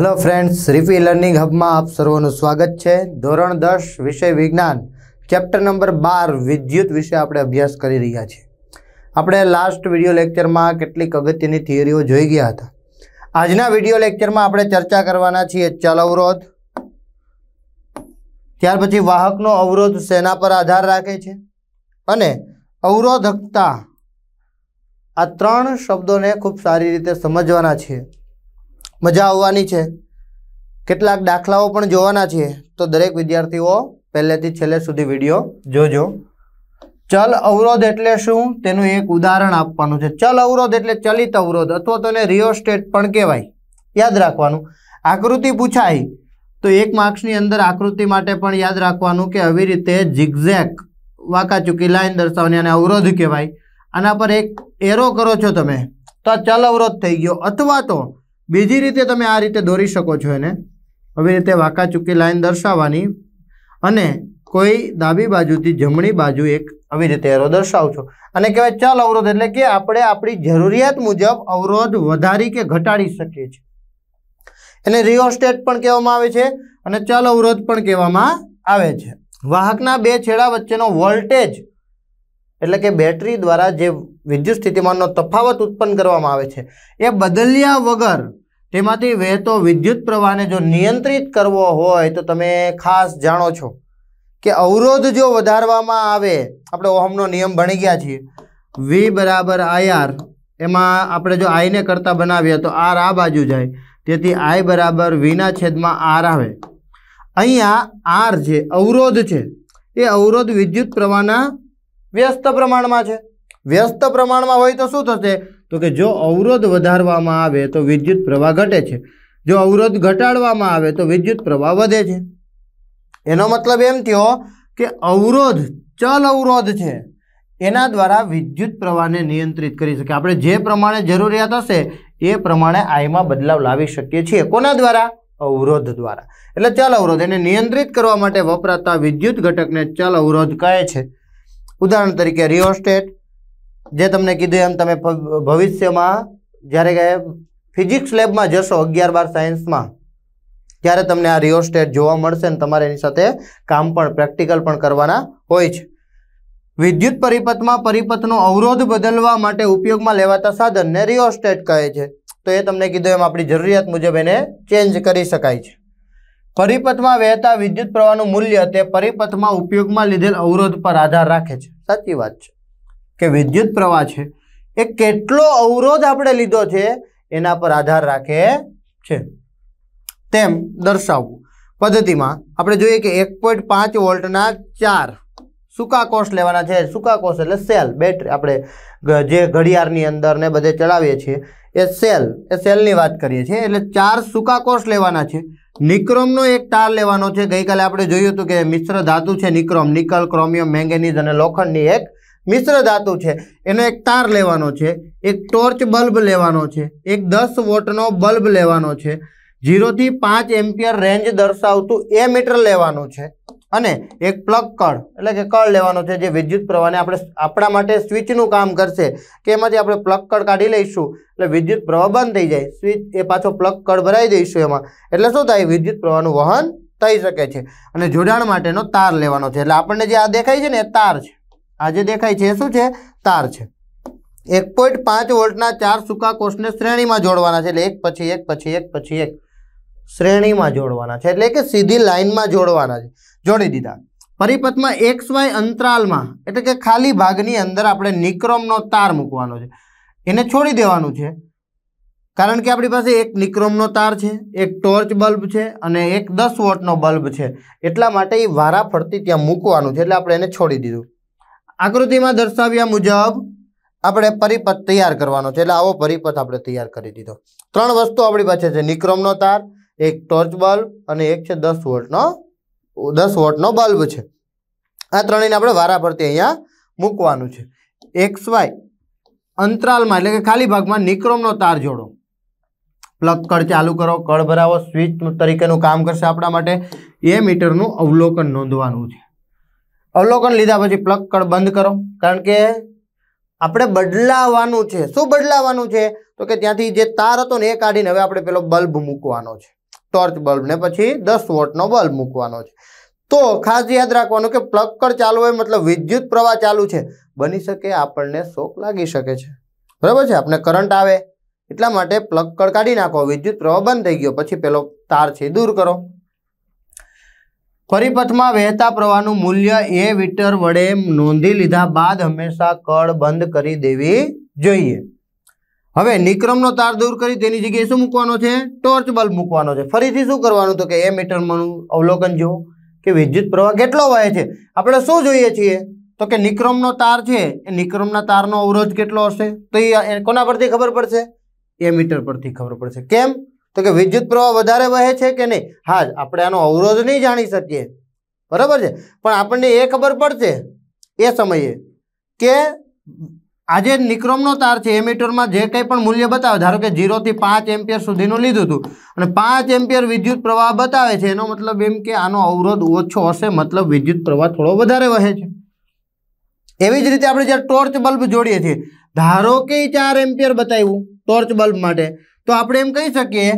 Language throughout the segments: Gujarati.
હલો ફ્રેન્ડ્સ રિફી લર્નિંગ હબમાં આપ સર્વોનું સ્વાગત છે ધોરણ દસ વિષય વિજ્ઞાન ચેપ્ટર નંબર બાર વિદ્યુત વિશે આપણે અભ્યાસ કરી રહ્યા છીએ આપણે લાસ્ટ વિડીયો લેક્ચરમાં કેટલીક અગત્યની થિયરીઓ જોઈ ગયા હતા આજના વિડીયો લેક્ચરમાં આપણે ચર્ચા કરવાના છીએ ચલ અવરોધ ત્યાર પછી વાહકનો અવરોધ સેના પર આધાર રાખે છે અને અવરોધકતા આ ત્રણ શબ્દોને ખૂબ સારી રીતે સમજવાના છીએ મજા આવવાની છે કેટલાક દાખલાઓ પણ જોવાના છીએ તો દરેક વિદ્યાર્થીઓ પહેલેથી છેલ્લે સુધી વિડીયો જોજો ચલ અવરોધ એટલે શું તેનું એક ઉદાહરણ આપવાનું છે ચલ અવરોધ એટલે ચલિત અવરોધ અથવા તો એને રિયોસ્ટેટ પણ કહેવાય યાદ રાખવાનું આકૃતિ પૂછાય તો એક માર્ક્સની અંદર આકૃતિ માટે પણ યાદ રાખવાનું કે આવી રીતે વાંકા ચૂકી લાઈન દર્શાવવાની અને અવરોધ કહેવાય આના પર એક એરો કરો છો તમે તો ચલ અવરોધ થઈ ગયો અથવા તો બીજી રીતે તમે આ રીતે દોરી શકો છો એને આવી રીતે વાંકા ચૂકી લાઈન દર્શાવવાની અને કોઈ ડાબી બાજુથી જમણી બાજુ એક આવી રીતે એરો દર્શાવશો અને કહેવાય ચલ અવરોધ એટલે કે આપણે આપણી જરૂરિયાત મુજબ અવરોધ વધારી કે ઘટાડી શકીએ છીએ એને રિયોસ્ટેટ પણ કહેવામાં આવે છે અને ચલ અવરોધ પણ કહેવામાં આવે છે વાહકના બે છેડા વચ્ચેનો વોલ્ટેજ એટલે કે બેટરી દ્વારા જે વિદ્યુત સ્થિતિમાનનો તફાવત ઉત્પન્ન કરવામાં આવે છે એ બદલ્યા વગર તેમાંથી વહેતો વિદ્યુત પ્રવાહને જો નિયંત્રિત કરવો હોય તો તમે ખાસ જાણો છો કે અવરોધ જો વધારવામાં આવે આપણે ઓહમનો નિયમ ભણી ગયા છીએ વી બરાબર આઈઆર એમાં આપણે જો આઈને કરતાં બનાવીએ તો આર આ બાજુ જાય તેથી આઈ બરાબર વીના છેદમાં આર આવે અહીંયા આર છે અવરોધ છે એ અવરોધ વિદ્યુત પ્રવાહના વ્યસ્ત પ્રમાણમાં છે વ્યસ્ત પ્રમાણમાં હોય તો શું થશે તો કે જો અવરોધ વધારવામાં આવે તો વિદ્યુત પ્રવાહ ઘટે છે જો અવરોધ ઘટાડવામાં આવે તો વિદ્યુત પ્રવાહ વધે છે એનો મતલબ એમ થયો કે અવરોધ ચલ અવરોધ છે એના દ્વારા વિદ્યુત પ્રવાહને નિયંત્રિત કરી શકીએ આપણે જે પ્રમાણે જરૂરિયાત હશે એ પ્રમાણે આયમાં બદલાવ લાવી શકીએ છીએ કોના દ્વારા અવરોધ દ્વારા એટલે ચલ અવરોધ એને નિયંત્રિત કરવા માટે વપરાતા વિદ્યુત ઘટકને ચલ અવરોધ કહે છે ઉદાહરણ તરીકે રિયોસ્ટેટ જે તમને કીધું એમ તમે ભવિષ્યમાં જ્યારે કે ફિઝિક્સ લેબમાં જશો અગિયાર બાર સાયન્સમાં ત્યારે તમને આ રિયોસ્ટેટ જોવા મળશે અને તમારે એની સાથે કામ પણ પ્રેક્ટિકલ પણ કરવાના હોય છે વિદ્યુત પરિપથમાં પરિપથનો અવરોધ બદલવા માટે ઉપયોગમાં લેવાતા સાધનને રિયોસ્ટેટ કહે છે તો એ તમને કીધું એમ આપણી જરૂરિયાત મુજબ એને ચેન્જ કરી શકાય છે પરિપથમાં વહેતા વિદ્યુત પ્રવાહનું મૂલ્ય તે પરિપથમાં ઉપયોગમાં લીધેલ અવરોધ પર આધાર રાખે છે સાચી વાત છે કે વિદ્યુત પ્રવાહ છે એ કેટલો અવરોધ આપણે લીધો છે એના પર આધાર રાખે છે તેમ દર્શાવવું પદ્ધતિમાં આપણે જોઈએ કે એક પોઈન્ટ પાંચ વોલ્ટના ચાર સૂકા કોષ લેવાના છે સૂકા કોષ એટલે સેલ બેટરી આપણે જે ઘડિયાળની અંદર ને બધે ચડાવીએ છીએ એ સેલ એ સેલની વાત કરીએ છીએ એટલે ચાર સૂકા કોષ લેવાના છે નિક્રોમનો એક તાર લેવાનો છે ગઈકાલે આપણે જોયું હતું કે મિશ્ર ધાતુ છે નિક્રોમ નિકલ ક્રોમિયમ મેંગેનીઝ અને લોખંડની એક મિશ્ર ધાતુ છે એનો એક તાર લેવાનો છે એક ટોર્ચ બલ્બ લેવાનો છે એક દસ વોટનો બલ્બ લેવાનો છે ઝીરોથી પાંચ એમ્પિયર રેન્જ દર્શાવતું એ મીટર લેવાનું છે અને એક પ્લગ કળ એટલે કે કળ લેવાનો છે જે વિદ્યુત પ્રવાહને આપણે આપણા માટે સ્વિચનું કામ કરશે કે એમાંથી આપણે પ્લગ કળ કાઢી લઈશું એટલે વિદ્યુત પ્રવાહ બંધ થઈ જાય સ્વિચ એ પાછો પ્લગ કળ ભરાઈ દઈશું એમાં એટલે શું થાય વિદ્યુત પ્રવાહનું વહન થઈ શકે છે અને જોડાણ માટેનો તાર લેવાનો છે એટલે આપણને જે આ દેખાય છે ને એ તાર છે આ જે દેખાય છે એ શું છે તાર છે એક પોઈન્ટ પાંચ વોલ્ટના ચાર સૂકા કોષને શ્રેણીમાં જોડવાના છે એટલે એક પછી એક પછી એક પછી એક શ્રેણીમાં જોડવાના છે એટલે કે સીધી લાઇનમાં જોડવાના છે જોડી દીધા પરિપથમાં એક્સ વાય અંતરાલમાં એટલે કે ખાલી ભાગની અંદર આપણે નિક્રોમનો તાર મૂકવાનો છે એને છોડી દેવાનું છે કારણ કે આપણી પાસે એક નિક્રોમનો તાર છે એક ટોર્ચ બલ્બ છે અને એક દસ વોટનો બલ્બ છે એટલા માટે એ વારા ફરતી ત્યાં મૂકવાનું છે એટલે આપણે એને છોડી દીધું આકૃતિમાં દર્શાવ્યા મુજબ આપણે પરિપથ તૈયાર કરવાનો છે એટલે આવો પરિપથ આપણે તૈયાર કરી દીધો ત્રણ વસ્તુ આપણી પાસે છે નિક્રોમનો તાર એક ટોર્ચ બલ્બ અને એક છે દસ વોટનો દસ વોટનો બલ્બ છે આ ત્રણેયને આપણે વારા પરથી અહીંયા મૂકવાનું છે એક્સ વાય અંતરાલમાં એટલે કે ખાલી ભાગમાં નિક્રોમનો તાર જોડો પ્લગ કળ ચાલુ કરો કળ ભરાવો સ્વિચ તરીકેનું કામ કરશે આપણા માટે એ મીટરનું અવલોકન નોંધવાનું છે અવલોકન લીધા પછી પ્લગ કળ બંધ કરો કારણ કે આપણે બદલાવાનું છે શું બદલાવાનું છે તો કે ત્યાંથી જે તાર હતો ને એ કાઢીને હવે આપણે પેલો બલ્બ મૂકવાનો છે ટોર્ચ બલ્બ ને પછી દસ વોટનો બલ્બ મૂકવાનો છે તો ખાસ યાદ રાખવાનું કે પ્લગ કર ચાલુ હોય મતલબ વિદ્યુત પ્રવાહ ચાલુ છે બની શકે આપણને શોક લાગી શકે છે બરાબર છે આપણે કરંટ આવે એટલા માટે પ્લગ કળ કાઢી નાખો વિદ્યુત પ્રવાહ બંધ થઈ ગયો પછી પેલો તાર છે દૂર કરો પરિપથમાં વહેતા પ્રવાહનું મૂલ્ય એ મીટર વડે નોંધી લીધા બાદ હંમેશા કળ બંધ કરી દેવી જોઈએ હવે નિક્રમનો તાર દૂર કરી તેની જગ્યાએ શું મૂકવાનો છે ટોર્ચ બલ્બ મૂકવાનો છે ફરીથી શું કરવાનું તો કે એ એમીટરનું અવલોકન જો કે વિદ્યુત પ્રવાહ કેટલો વહે છે આપણે શું જોઈએ છીએ તો કે નિક્રમનો તાર છે એ નિક્રમના તારનો અવરોધ કેટલો હશે તો એ કોના પરથી ખબર પડશે એ મીટર પરથી ખબર પડશે કેમ તો કે વિદ્યુત પ્રવાહ વધારે વહે છે કે નહીં હા આપણે આનો અવરોધ નહીં જાણી શકીએ બરાબર છે પણ આપણને એ ખબર પડશે એ સમયે કે આજે નિક્રોમનો તાર છે એમીટરમાં જે કંઈ પણ મૂલ્ય બતાવે ધારો કે ઝીરોથી પાંચ એમ્પિયર સુધીનું લીધું હતું અને પાંચ એમ્પિયર વિદ્યુત પ્રવાહ બતાવે છે એનો મતલબ એમ કે આનો અવરોધ ઓછો હશે મતલબ વિદ્યુત પ્રવાહ થોડો વધારે વહે છે એવી જ રીતે આપણે જ્યારે ટોર્ચ બલ્બ જોડીએ છીએ ધારો કે ચાર એમ્પિયર બતાવ્યું ટોર્ચ બલ્બ માટે તો આપણે એમ કહી શકીએ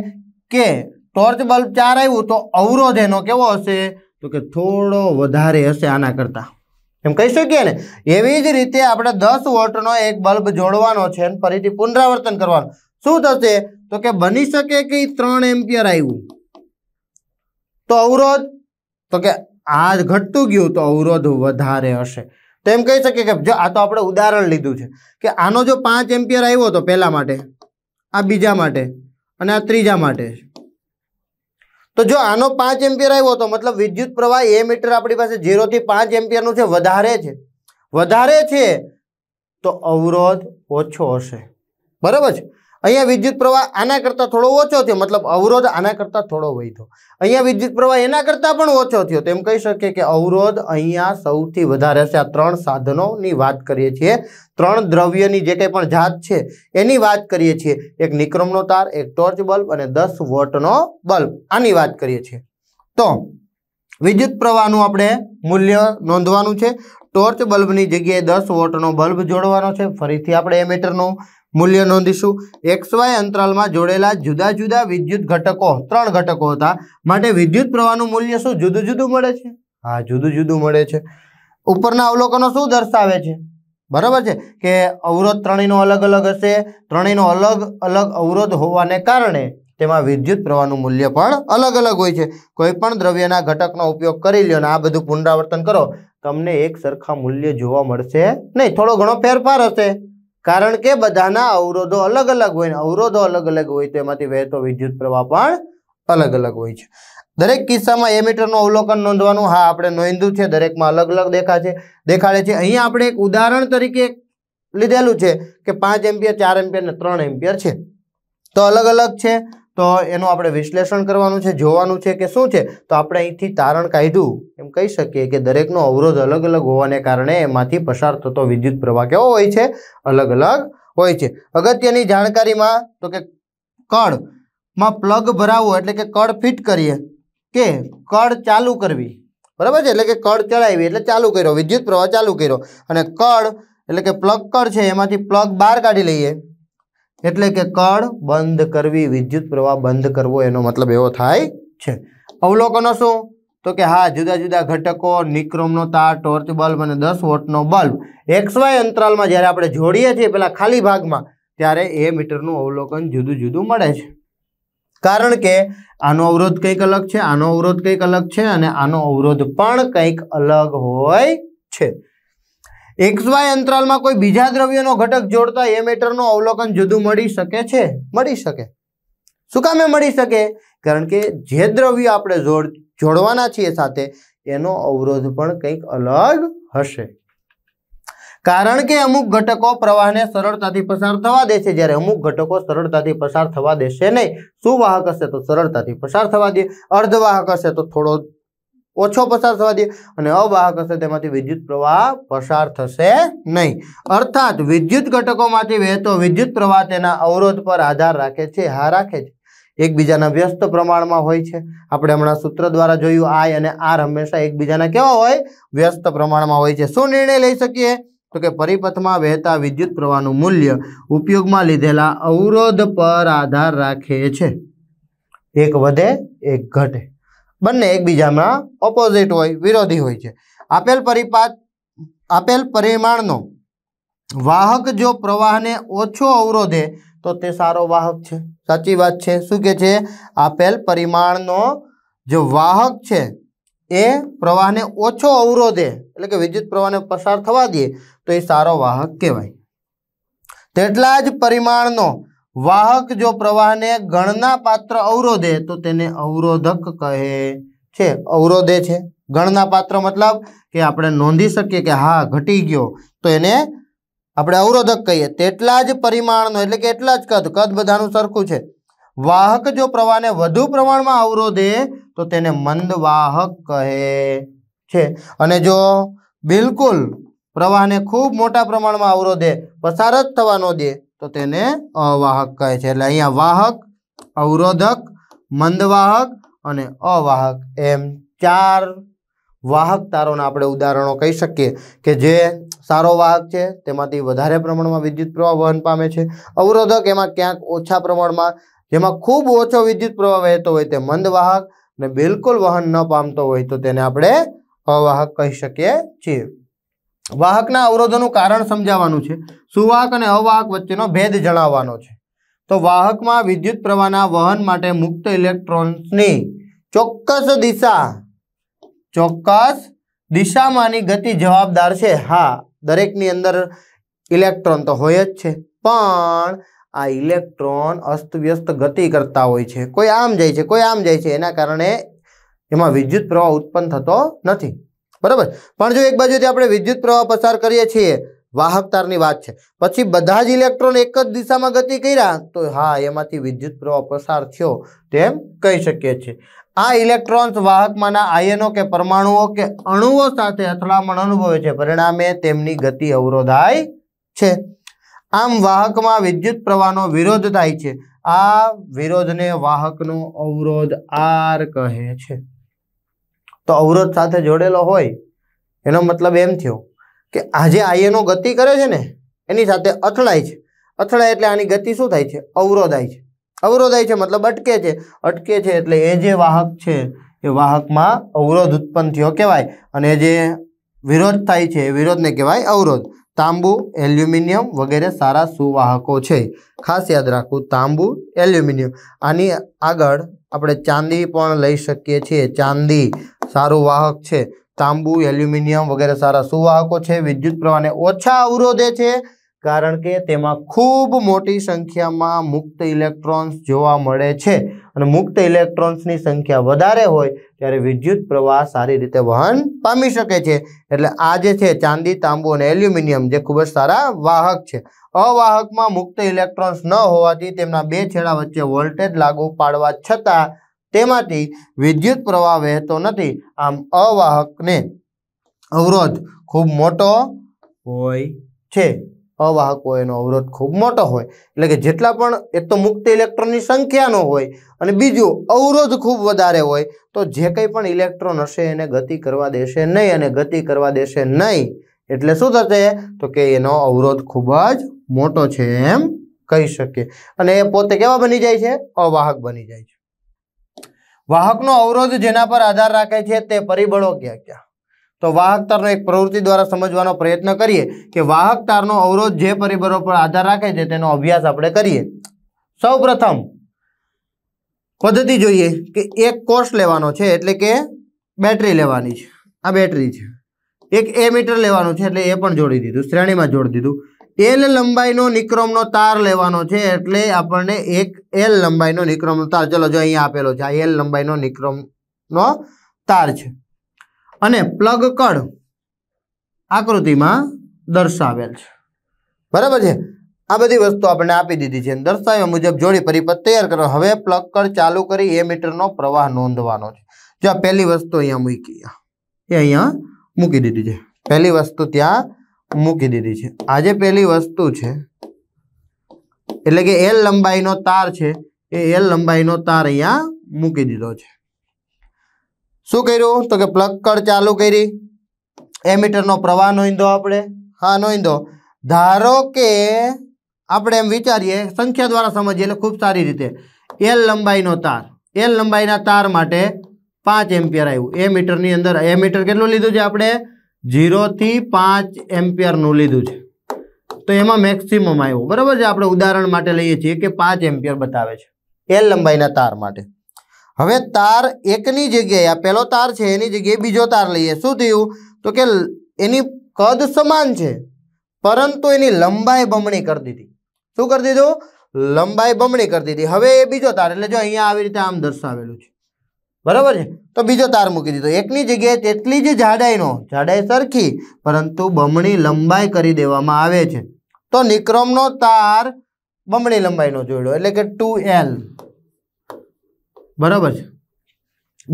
કે ટોર્ચ બલ્બ ચાર આવ્યું તો અવરોધ એનો કેવો હશે તો કે થોડો વધારે હશે આના કરતાં એમ કહી શકીએ ને એવી જ રીતે આપણે દસ વોટનો એક બલ્બ જોડવાનો છે અને ફરીથી પુનરાવર્તન કરવાનું શું થશે તો કે બની શકે કે ત્રણ એમ્પિયર આવ્યું તો અવરોધ તો કે આ ઘટતું ગયું તો અવરોધ વધારે હશે તો એમ કહી શકીએ કે જો આ તો આપણે ઉદાહરણ લીધું છે કે આનો જો પાંચ એમ્પિયર આવ્યો હતો પહેલાં માટે આ બીજા માટે અને આ ત્રીજા માટે તો જો આનો પાંચ એમ્પિયર આવ્યો તો મતલબ વિદ્યુત પ્રવાહ એ મીટર આપણી પાસે ઝીરોથી પાંચ એમ્પિયરનું છે વધારે છે વધારે છે તો અવરોધ ઓછો હશે બરાબર છે અહીંયા વિદ્યુત પ્રવાહ આના કરતાં થોડો ઓછો થયો મતલબ અવરોધ આના કરતાં થોડો વધ્યો અહીંયા વિદ્યુત પ્રવાહ એના કરતાં પણ ઓછો થયો તેમ કહી શકીએ કે અવરોધ અહીંયા સૌથી વધારે છે આ ત્રણ સાધનોની વાત કરીએ છીએ ત્રણ દ્રવ્યની જે કંઈ પણ જાત છે એની વાત કરીએ છીએ એક નિક્રમનો તાર એક ટોર્ચ બલ્બ અને દસ વોટનો બલ્બ આની વાત કરીએ છીએ તો વિદ્યુત પ્રવાહનું આપણે મૂલ્ય નોંધવાનું છે ટોર્ચ બલ્બની જગ્યાએ દસ વોટનો બલ્બ જોડવાનો છે ફરીથી આપણે એ એમીટરનું મૂલ્ય નોંધીશું એક્સ વાય અંતરાલમાં જોડેલા જુદા જુદા વિદ્યુત ઘટકો ત્રણ ઘટકો હતા માટે વિદ્યુત પ્રવાહનું મૂલ્ય શું જુદું જુદું મળે છે હા જુદું જુદું મળે છે ઉપરના અવલોકનો શું દર્શાવે છે બરાબર છે કે અવરોધ ત્રણેયનો અલગ અલગ હશે ત્રણેયનો અલગ અલગ અવરોધ હોવાને કારણે તેમાં વિદ્યુત પ્રવાહનું મૂલ્ય પણ અલગ અલગ હોય છે કોઈ પણ દ્રવ્યના ઘટકનો ઉપયોગ કરી લ્યો અને આ બધું પુનરાવર્તન કરો તમને એક સરખા મૂલ્ય જોવા મળશે નહીં થોડો ઘણો ફેરફાર હશે કારણ કે બધાના અવરોધો અલગ અલગ હોય ને અવરોધો અલગ અલગ હોય તો એમાંથી વહેતો વિદ્યુત પ્રવાહ પણ અલગ અલગ હોય છે દરેક કિસ્સામાં એમીટરનું અવલોકન નોંધવાનું હા આપણે નોંધ્યું છે દરેકમાં અલગ અલગ દેખાશે દેખાડે છે અહીંયા આપણે એક ઉદાહરણ તરીકે લીધેલું છે કે પાંચ એમ્પિયર ચાર એમ્પિયર ને ત્રણ એમ્પિયર છે તો અલગ અલગ છે તો એનું આપણે વિશ્લેષણ કરવાનું છે જોવાનું છે કે શું છે તો આપણે અહીંથી તારણ કાયધું એમ કહી શકીએ કે દરેકનો અવરોધ અલગ અલગ હોવાને કારણે એમાંથી પસાર થતો વિદ્યુત પ્રવાહ કેવો હોય છે અલગ અલગ હોય છે અગત્યની જાણકારીમાં તો કે કળમાં પ્લગ ભરાવવો એટલે કે કળ ફિટ કરીએ કે કળ ચાલુ કરવી બરાબર છે એટલે કે કળ ચડાવી એટલે ચાલુ કર્યો વિદ્યુત પ્રવાહ ચાલુ કર્યો અને કળ એટલે કે પ્લગ કળ છે એમાંથી પ્લગ બહાર કાઢી લઈએ એટલે કે કળ બંધ કરવી વિદ્યુત પ્રવાહ બંધ કરવો એનો મતલબ એવો થાય છે અવલોકનો શું તો કે હા જુદા જુદા ઘટકો નિક્રોમનો તાર ટોર્ચ બલ્બ અને દસ વોટનો બલ્બ એક્સવાય અંતરાલમાં જ્યારે આપણે જોડીએ છીએ પેલા ખાલી ભાગમાં ત્યારે એ મીટરનું અવલોકન જુદું જુદું મળે છે કારણ કે આનો અવરોધ કંઈક અલગ છે આનો અવરોધ કંઈક અલગ છે અને આનો અવરોધ પણ કંઈક અલગ હોય છે એક્સવાય અંતરાલમાં કોઈ બીજા દ્રવ્યનો ઘટક જોડતા એ એમેટરનું અવલોકન જુદું મળી શકે છે મળી શકે શું કામે મળી શકે કારણ કે જે દ્રવ્ય આપણે જોડ જોડવાના છીએ સાથે એનો અવરોધ પણ કંઈક અલગ હશે કારણ કે અમુક ઘટકો પ્રવાહને સરળતાથી પસાર થવા દેશે જ્યારે અમુક ઘટકો સરળતાથી પસાર થવા દેશે નહીં શું વાહક હશે તો સરળતાથી પસાર થવા દે અર્ધવાહક હશે તો થોડો ઓછો પસાર થવા દે અને અવાહક હશે તેમાંથી વિદ્યુત પ્રવાહ પસાર થશે નહીં અર્થાત વિદ્યુત ઘટકોમાંથી વહેતો વિદ્યુત પ્રવાહ તેના અવરોધ પર આધાર રાખે છે હા રાખે છે એકબીજાના વ્યસ્ત પ્રમાણમાં હોય છે આપણે હમણાં સૂત્ર દ્વારા જોયું આય અને આર હંમેશા એકબીજાના કેવા હોય વ્યસ્ત પ્રમાણમાં હોય છે શું નિર્ણય લઈ શકીએ તો કે પરિપથમાં વહેતા વિદ્યુત પ્રવાહનું મૂલ્ય ઉપયોગમાં લીધેલા અવરોધ પર આધાર રાખે છે એક વધે એક ઘટે બંને એકબીજામાં ઓપોઝિટ હોય વિરોધી હોય છે આપેલ પરિપાત આપેલ પરિમાણનો વાહક જો પ્રવાહને ઓછો અવરોધે તો તે સારો વાહક છે સાચી વાત છે શું કે છે આપેલ પરિમાણનો જો વાહક છે એ પ્રવાહને ઓછો અવરોધે એટલે કે વિદ્યુત પ્રવાહને પસાર થવા દે તો એ સારો વાહક કહેવાય તેટલા જ પરિમાણનો વાહક જો પ્રવાહને ગણના પાત્ર અવરોધે તો તેને અવરોધક કહે છે અવરોધે છે ગણના પાત્ર મતલબ કે આપણે નોંધી શકીએ કે હા ઘટી ગયો તો એને આપણે અવરોધક કહીએ તેટલા જ પરિમાણનો એટલે કે એટલા જ કદ કદ બધાનું સરખું છે વાહક જો પ્રવાહને વધુ પ્રમાણમાં અવરોધે તો તેને મંદ વાહક કહે છે અને જો બિલકુલ પ્રવાહને ખૂબ મોટા પ્રમાણમાં અવરોધે પસાર જ થવા ન દે તો તેને અવાહક કહે છે એટલે અહીંયા વાહક અવરોધક મંદવાહક અને અવાહક એમ ચાર વાહક તારોના આપણે ઉદાહરણો કહી શકીએ કે જે સારો વાહક છે તેમાંથી વધારે પ્રમાણમાં વિદ્યુત પ્રવાહ વહન પામે છે અવરોધક એમાં ક્યાંક ઓછા પ્રમાણમાં જેમાં ખૂબ ઓછો વિદ્યુત પ્રવાહ વહેતો હોય તે મંદ વાહક ને બિલકુલ વહન ન પામતો હોય તો તેને આપણે અવાહક કહી શકીએ છીએ વાહકના અવરોધોનું કારણ સમજાવવાનું છે સુવાહક અને અવાહક વચ્ચેનો ભેદ જણાવવાનો છે તો વાહકમાં વિદ્યુત પ્રવાહના વહન માટે મુક્ત ઇલેક્ટ્રોન્સની ચોક્કસ દિશા ચોક્કસ દિશામાંની ગતિ જવાબદાર છે હા દરેકની અંદર ઇલેક્ટ્રોન તો હોય જ છે પણ આ ઇલેક્ટ્રોન અસ્તવ્યસ્ત ગતિ કરતા હોય છે કોઈ આમ જાય છે કોઈ આમ જાય છે એના કારણે એમાં વિદ્યુત પ્રવાહ ઉત્પન્ન થતો નથી બરાબર પણ જો એક બાજુથી આપણે વિદ્યુત પ્રવાહ પસાર કરીએ છીએ વાહક તારની વાત છે પછી બધા જ ઇલેક્ટ્રોન એક જ દિશામાં ગતિ કર્યા તો હા એમાંથી વિદ્યુત પ્રવાહ પસાર થયો તેમ કહી શકીએ છીએ આ ઇલેક્ટ્રોન્સ વાહકમાંના આયનો કે પરમાણુઓ કે અણુઓ સાથે અથડામણ અનુભવે છે પરિણામે તેમની ગતિ અવરોધાય છે આમ વાહકમાં વિદ્યુત પ્રવાહનો વિરોધ થાય છે આ વિરોધને વાહકનો અવરોધ આર કહે છે તો અવરોધ સાથે જોડેલો હોય એનો મતલબ એમ થયો કે આજે જે આયનો ગતિ કરે છે ને એની સાથે અથડાય છે અથડાય એટલે આની ગતિ શું થાય છે અવરોધાય છે અવરોધાય છે મતલબ અટકે છે અટકે છે એટલે એ જે વાહક છે એ વાહકમાં અવરોધ ઉત્પન્ન થયો કહેવાય અને જે વિરોધ થાય છે એ વિરોધને કહેવાય અવરોધ તાંબુ એલ્યુમિનિયમ વગેરે સારા સુવાહકો છે ખાસ યાદ રાખવું તાંબુ એલ્યુમિનિયમ આની આગળ આપણે ચાંદી પણ લઈ શકીએ છીએ ચાંદી સારું વાહક છે તાંબુ એલ્યુમિનિયમ વગેરે સારા સુવાહકો છે વિદ્યુત પ્રવાહને ઓછા અવરોધે છે કારણ કે તેમાં ખૂબ મોટી સંખ્યામાં મુક્ત ઇલેક્ટ્રોન્સ જોવા મળે છે અને મુક્ત ઇલેક્ટ્રોન્સની સંખ્યા વધારે હોય ત્યારે વિદ્યુત પ્રવાહ સારી રીતે વહન પામી શકે છે એટલે આ જે છે ચાંદી તાંબુ અને એલ્યુમિનિયમ જે ખૂબ જ સારા વાહક છે અવાહકમાં મુક્ત ઇલેક્ટ્રોન્સ ન હોવાથી તેમના બે છેડા વચ્ચે વોલ્ટેજ લાગુ પાડવા છતાં તેમાંથી વિદ્યુત પ્રવાહ વહેતો નથી આમ અવાહકને અવરોધ ખૂબ મોટો હોય છે અવાહક હોય એનો અવરોધ ખૂબ મોટો હોય એટલે કે જેટલા પણ એક તો મુક્ત ઇલેક્ટ્રોનની સંખ્યાનો હોય અને બીજું અવરોધ ખૂબ વધારે હોય તો જે કંઈ પણ ઇલેક્ટ્રોન હશે એને ગતિ કરવા દેશે નહીં અને ગતિ કરવા દેશે નહીં એટલે શું થશે તો કે એનો અવરોધ ખૂબ જ મોટો છે એમ કહી શકીએ અને એ પોતે કેવા બની જાય છે અવાહક બની જાય છે વાહકનો અવરોધ જેના પર આધાર રાખે છે તે પરિબળો ક્યાં ક્યાં તો વાહક તારનો એક પ્રવૃત્તિ દ્વારા સમજવાનો પ્રયત્ન કરીએ કે વાહક તારનો અવરોધ જે પરિબળો પર આધાર રાખે છે તેનો અભ્યાસ આપણે કરીએ સૌ પ્રથમ પદ્ધતિ જોઈએ કે એક કોર્સ લેવાનો છે એટલે કે બેટરી લેવાની છે આ બેટરી છે એક એ મીટર લેવાનું છે એટલે એ પણ જોડી દીધું શ્રેણીમાં જોડી દીધું એલ લંબાઈનો નિક્રમનો તાર લેવાનો છે એટલે આપણને એક એલ લંબાઈનો નિક્રમનો તાર ચલો જો અહીંયા આપેલો છે આ એલ લંબાઈનો નિક્રમનો તાર છે અને પ્લગ કડ આકૃતિમાં દર્શાવેલ છે બરાબર છે આ બધી વસ્તુ આપણને આપી દીધી છે દર્શાવ્યા મુજબ જોડી પરિપથ તૈયાર કરો હવે પ્લગ કડ ચાલુ કરી એ મીટરનો પ્રવાહ નોંધવાનો છે જો પહેલી વસ્તુ અહીંયા મૂકી એ અહીંયા મૂકી દીધી છે પહેલી વસ્તુ ત્યાં મૂકી દીધી છે આજે પહેલી વસ્તુ છે એટલે કે એલ લંબાઈનો તાર છે એ એલ લંબાઈનો તાર અહીંયા મૂકી દીધો છે શું કર્યું તો કે પ્લક્કડ ચાલુ કરી એમીટરનો પ્રવાહ નોંધો આપણે હા નોંધો ધારો કે આપણે એમ વિચારીએ સંખ્યા દ્વારા સમજીએ એટલે ખૂબ સારી રીતે એલ લંબાઈનો તાર એલ લંબાઈના તાર માટે પાંચ એમ્પિયર આવ્યું એ મીટરની અંદર એ મીટર કેટલું લીધું છે આપણે ઝીરોથી પાંચ એમ્પિયરનું લીધું છે તો એમાં મેક્સિમમ આવ્યો બરાબર છે આપણે ઉદાહરણ માટે લઈએ છીએ કે પાંચ એમ્પિયર બતાવે છે એલ લંબાઈના તાર માટે હવે તાર એકની જગ્યાએ આ પહેલો તાર છે એની જગ્યાએ બીજો તાર લઈએ શું થયું તો કે એની કદ સમાન છે પરંતુ એની લંબાઈ બમણી કરી દીધી શું કરી દીધું લંબાઈ બમણી કરી દીધી હવે એ બીજો તાર એટલે જો અહીંયા આવી રીતે આમ દર્શાવેલું છે બરાબર છે તો બીજો તાર મૂકી દીધો એકની જગ્યાએ તેટલી જ જાડાઈનો જાડાઈ સરખી પરંતુ બમણી લંબાઈ કરી દેવામાં આવે છે તો નિક્રમનો તાર બમણી લંબાઈનો જોડ્યો એટલે કે ટુ બરાબર છે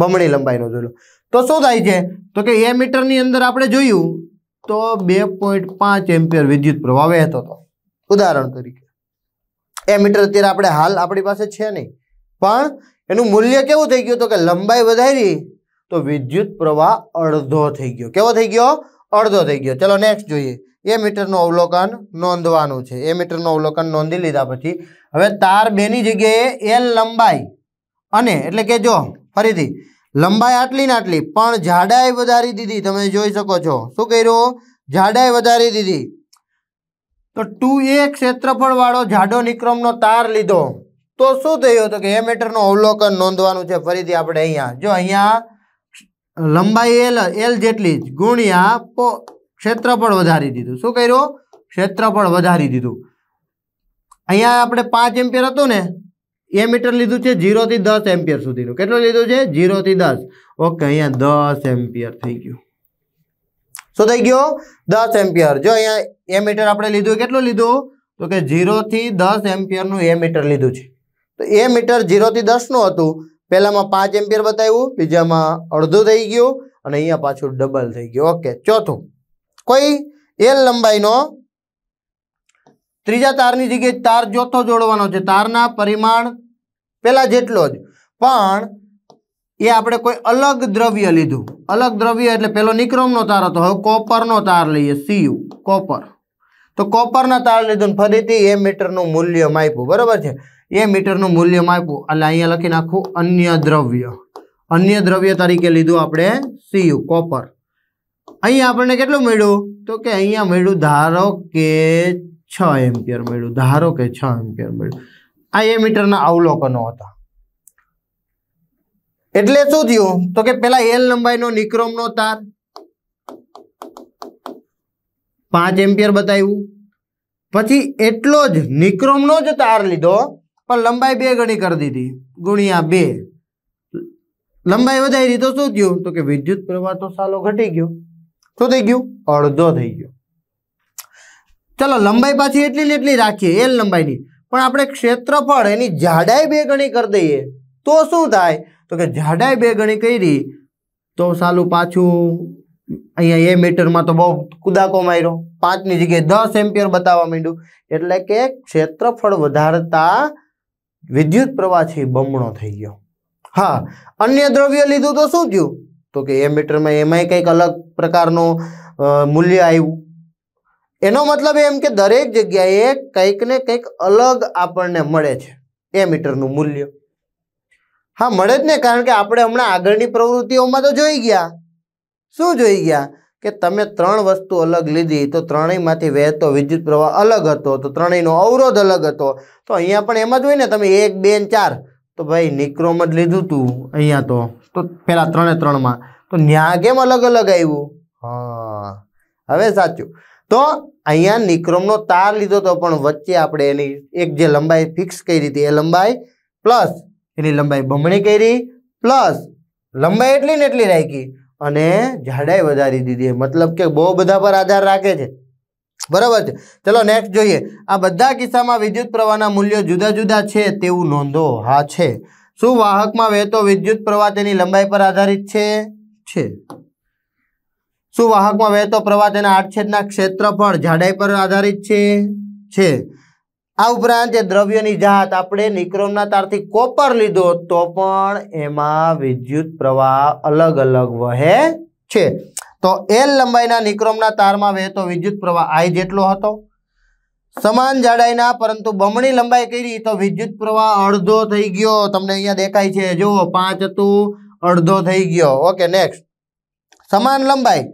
બમણી લંબાઈનો જોડ્યો તો શું થાય છે તો કે એ મીટરની અંદર આપણે જોયું તો બે પોઈન્ટ પાંચ એમ્પિયર વિદ્યુત પ્રવાહ વહેતો હતો ઉદાહરણ તરીકે એ મીટર અત્યારે આપણે હાલ આપણી પાસે છે નહીં પણ એનું મૂલ્ય કેવું થઈ ગયું તો કે લંબાઈ વધારી તો વિદ્યુત પ્રવાહ અડધો થઈ ગયો કેવો થઈ ગયો અડધો થઈ ગયો ચલો નેક્સ્ટ જોઈએ એ મીટરનું અવલોકન નોંધવાનું છે એ મીટરનું અવલોકન નોંધી લીધા પછી હવે તાર બેની જગ્યાએ એલ લંબાઈ અને એટલે કે જો ફરીથી લંબાઈ આટલી ને આટલી પણ જાડાઈ વધારી દીધી તમે જોઈ શકો છો શું કર્યું જાડાઈ વધારી દીધી તો ટુ એ ક્ષેત્રફળવાળો જાડો નિક્રમનો તાર લીધો તો શું થયું હતું કે એ મીટરનું અવલોકન નોંધવાનું છે ફરીથી આપણે અહીંયા જો અહીંયા લંબાઈ એલ એલ જેટલી જ ગુણ્યા પો ક્ષેત્રફળ વધારી દીધું શું કર્યું ક્ષેત્રફળ વધારી દીધું અહીંયા આપણે પાંચ એમ્પિયર હતું ને એ મીટર લીધું છે જીરોથી દસ એમ્પિયર સુધીનું કેટલું લીધું છે જીરોથી દસ ઓકે અહીંયા દસ એમ્પિયર થઈ ગયું શું થઈ ગયો દસ એમ્પિયર જો અહીંયા એ મીટર આપણે લીધું કેટલું લીધું તો કે જીરોથી દસ એમ્પિયરનું એ મીટર લીધું છે તો એ મીટર જીરોથી દસનું હતું પહેલામાં પાંચ એમ્પિયર બતાવ્યું બીજામાં અડધું થઈ ગયું અને અહીંયા પાછું ડબલ થઈ ગયું ઓકે ચોથું કોઈ એલ લંબાઈનો ત્રીજા તારની જગ્યાએ તાર ચોથો જોડવાનો છે તારના પરિમાણ પહેલા જેટલો જ પણ એ આપણે કોઈ અલગ દ્રવ્ય લીધું અલગ દ્રવ્ય એટલે પેલો નિક્રોમનો તાર હતો હવે કોપરનો તાર લઈએ સીયુ કોપર તો કોપરના તાર લીધું ફરીથી એ મીટરનું મૂલ્ય માપ્યું બરાબર છે એ મીટરનું મૂલ્ય માપ્યું એટલે અહીંયા લખી નાખું અન્ય દ્રવ્ય અન્ય દ્રવ્ય તરીકે લીધું આપણે સીયુ કોપર અહીંયા આપણને કેટલું મળ્યું તો કે અહીંયા મળ્યું ધારો કે છ એમ્પિયર મળ્યું ધારો કે છ એમ્પિયર મળ્યું આ એ મીટરના અવલોકનો હતા એટલે શું થયું તો કે પેલા એલ લંબાઈનો નિક્રોમનો તાર પાંચ એમ્પિયર બતાવ્યું પછી એટલો જ નિક્રોમનો જ તાર લીધો પણ લંબાઈ બે ગણી કરી દીધી ગુણ્યા બે લંબાઈ વધારી તો શું થયું તો કે વિદ્યુત પ્રવાહ તો સાલો ઘટી ગયો શું થઈ ગયું અડધો થઈ ગયો ચલો લંબાઈ પાછી એટલી ને એટલી રાખીએ એલ લંબાઈની પણ આપણે ક્ષેત્રફળ એની જાડાઈ બે ગણી કરી દઈએ તો શું થાય તો કે જાડાઈ બે ગણી કરી તો સાલું પાછું અહીંયા એ મીટરમાં તો બહુ કુદાકો માર્યો પાંચની જગ્યાએ દસ એમ્પિયર બતાવવા માંડ્યું એટલે કે ક્ષેત્રફળ વધારતા વિદ્યુત પ્રવાહ છે બમણો થઈ ગયો હા અન્ય દ્રવ્ય લીધું તો શું થયું તો કે એ મીટરમાં એમાંય કંઈક અલગ પ્રકારનું મૂલ્ય આવ્યું એનો મતલબ એમ કે દરેક જગ્યાએ કંઈક ને કંઈક અલગ આપણને મળે છે એ મીટરનું મૂલ્ય હા મળે જ ને કારણ કે આપણે હમણાં આગળની પ્રવૃત્તિઓમાં તો જોઈ ગયા શું જોઈ ગયા કે તમે ત્રણ વસ્તુ અલગ લીધી તો ત્રણેયમાંથી વહેતો વિદ્યુત પ્રવાહ અલગ હતો તો ત્રણેયનો અવરોધ અલગ હતો તો અહીંયા પણ એમ જ હોય ને તમે એક બે ચાર તો ભાઈ નિક્રોમ જ લીધું તું અહીંયા તો તો પહેલાં ત્રણે ત્રણમાં તો ન્યા કેમ અલગ અલગ આવ્યું હા હવે સાચું તો અહીંયા નિક્રોમનો તાર લીધો તો પણ વચ્ચે આપણે એની એક જે લંબાઈ ફિક્સ કરી હતી એ લંબાઈ પ્લસ એની લંબાઈ બમણી કરી પ્લસ લંબાઈ એટલી ને એટલી રાખી અને જાડાઈ વધારી દીધી મતલબ કે બહુ બધા પર આધાર રાખે છે બરાબર છે ચલો નેક્સ્ટ જોઈએ આ બધા કિસ્સામાં વિદ્યુત પ્રવાહના મૂલ્યો જુદા જુદા છે તેવું નોંધો હા છે શું વાહકમાં વહેતો વિદ્યુત પ્રવાહ તેની લંબાઈ પર આધારિત છે છે શું વાહકમાં વહેતો પ્રવાહ તેના આડછેદના ક્ષેત્રફળ જાડાઈ પર આધારિત છે છે આ ઉપરાંત જે દ્રવ્યની જાત આપણે નિક્રોમના તારથી કોપર લીધો તો પણ એમાં વિદ્યુત પ્રવાહ અલગ અલગ વહે છે તો એલ લંબાઈના નિક્રોમના તારમાં વહેતો વિદ્યુત પ્રવાહ આઈ જેટલો હતો સમાન જાડાઈના પરંતુ બમણી લંબાઈ કરી તો વિદ્યુત પ્રવાહ અડધો થઈ ગયો તમને અહીંયા દેખાય છે જુઓ પાંચ હતું અડધો થઈ ગયો ઓકે નેક્સ્ટ સમાન લંબાઈ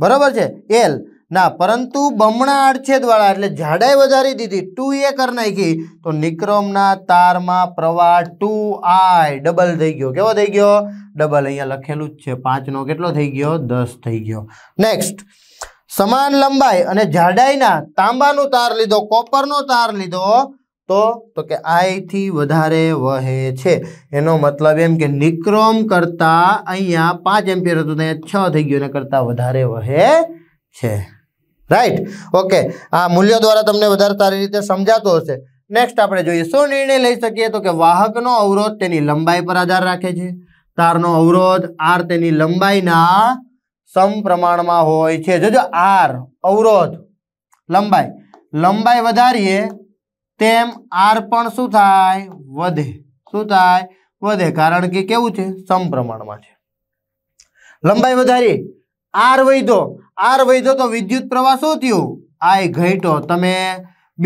બરાબર છે એલ ના પરંતુ બમણા આડછેદવાળા એટલે જાડાઈ વધારી દીધી ટુ એ કરી નાખી તો નિક્રમના તારમાં પ્રવાહ ટુ આઈ ડબલ થઈ ગયો કેવો થઈ ગયો ડબલ અહીંયા લખેલું જ છે પાંચનો કેટલો થઈ ગયો દસ થઈ ગયો નેક્સ્ટ સમાન લંબાઈ અને જાડાઈના તાંબાનું તાર લીધો કોપરનો તાર લીધો તો તો કે આઈથી વધારે વહે છે એનો મતલબ એમ કે નિક્રોમ કરતાં અહીંયા પાંચ એમ્પિયર હતું ત્યાં છ થઈ ગયો ને કરતાં વધારે વહે છે રાઈટ ઓકે આ મૂલ્યો દ્વારા તમને વધારે સારી રીતે સમજાતું હશે નેક્સ્ટ આપણે જોઈએ શું નિર્ણય લઈ શકીએ તો કે વાહકનો અવરોધ તેની લંબાઈ પર આધાર રાખે છે તારનો અવરોધ આર તેની લંબાઈના સમપ્રમાણમાં હોય છે જોજો આર અવરોધ લંબાઈ લંબાઈ વધારીએ તેમ આર પણ શું થાય વધે શું થાય વધે કારણ કે કેવું છે સમપ્રમાણમાં છે લંબાઈ વધારીએ આર વૈધો આર વૈધો તો વિદ્યુત પ્રવાહ શું થયું આય ઘટ્યો તમે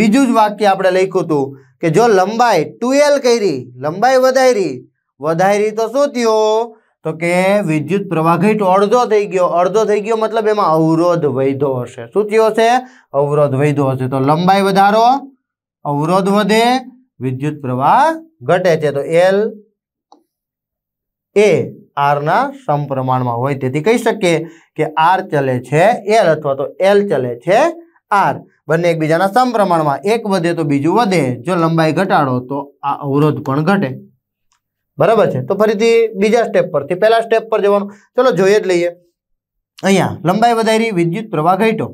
બીજું જ વાક્ય આપણે લખ્યું હતું કે જો લંબાઈ ટુએલ કરી લંબાઈ વધારી વધારી તો શું થયું તો કે વિદ્યુત પ્રવાહ ઘટ્યો અડધો થઈ ગયો અડધો થઈ ગયો મતલબ એમાં અવરોધ વૈધો હશે શું થયો હશે અવરોધ વૈધો હશે તો લંબાઈ વધારો અવરોધ વધે વિદ્યુત પ્રવાહ ઘટે છે તો એલ એ આરના સમપ્રમાણમાં હોય તેથી કહી શકીએ કે આર ચલે છે એલ અથવા તો એલ ચલે છે આર બંને એકબીજાના સમપ્રમાણમાં એક વધે તો બીજું વધે જો લંબાઈ ઘટાડો તો આ અવરોધ પણ ઘટે બરાબર છે તો ફરીથી બીજા સ્ટેપ પરથી પહેલા સ્ટેપ પર જવાનું ચલો જોઈએ જ લઈએ અહીંયા લંબાઈ વધારી વિદ્યુત પ્રવાહ ઘટ્યો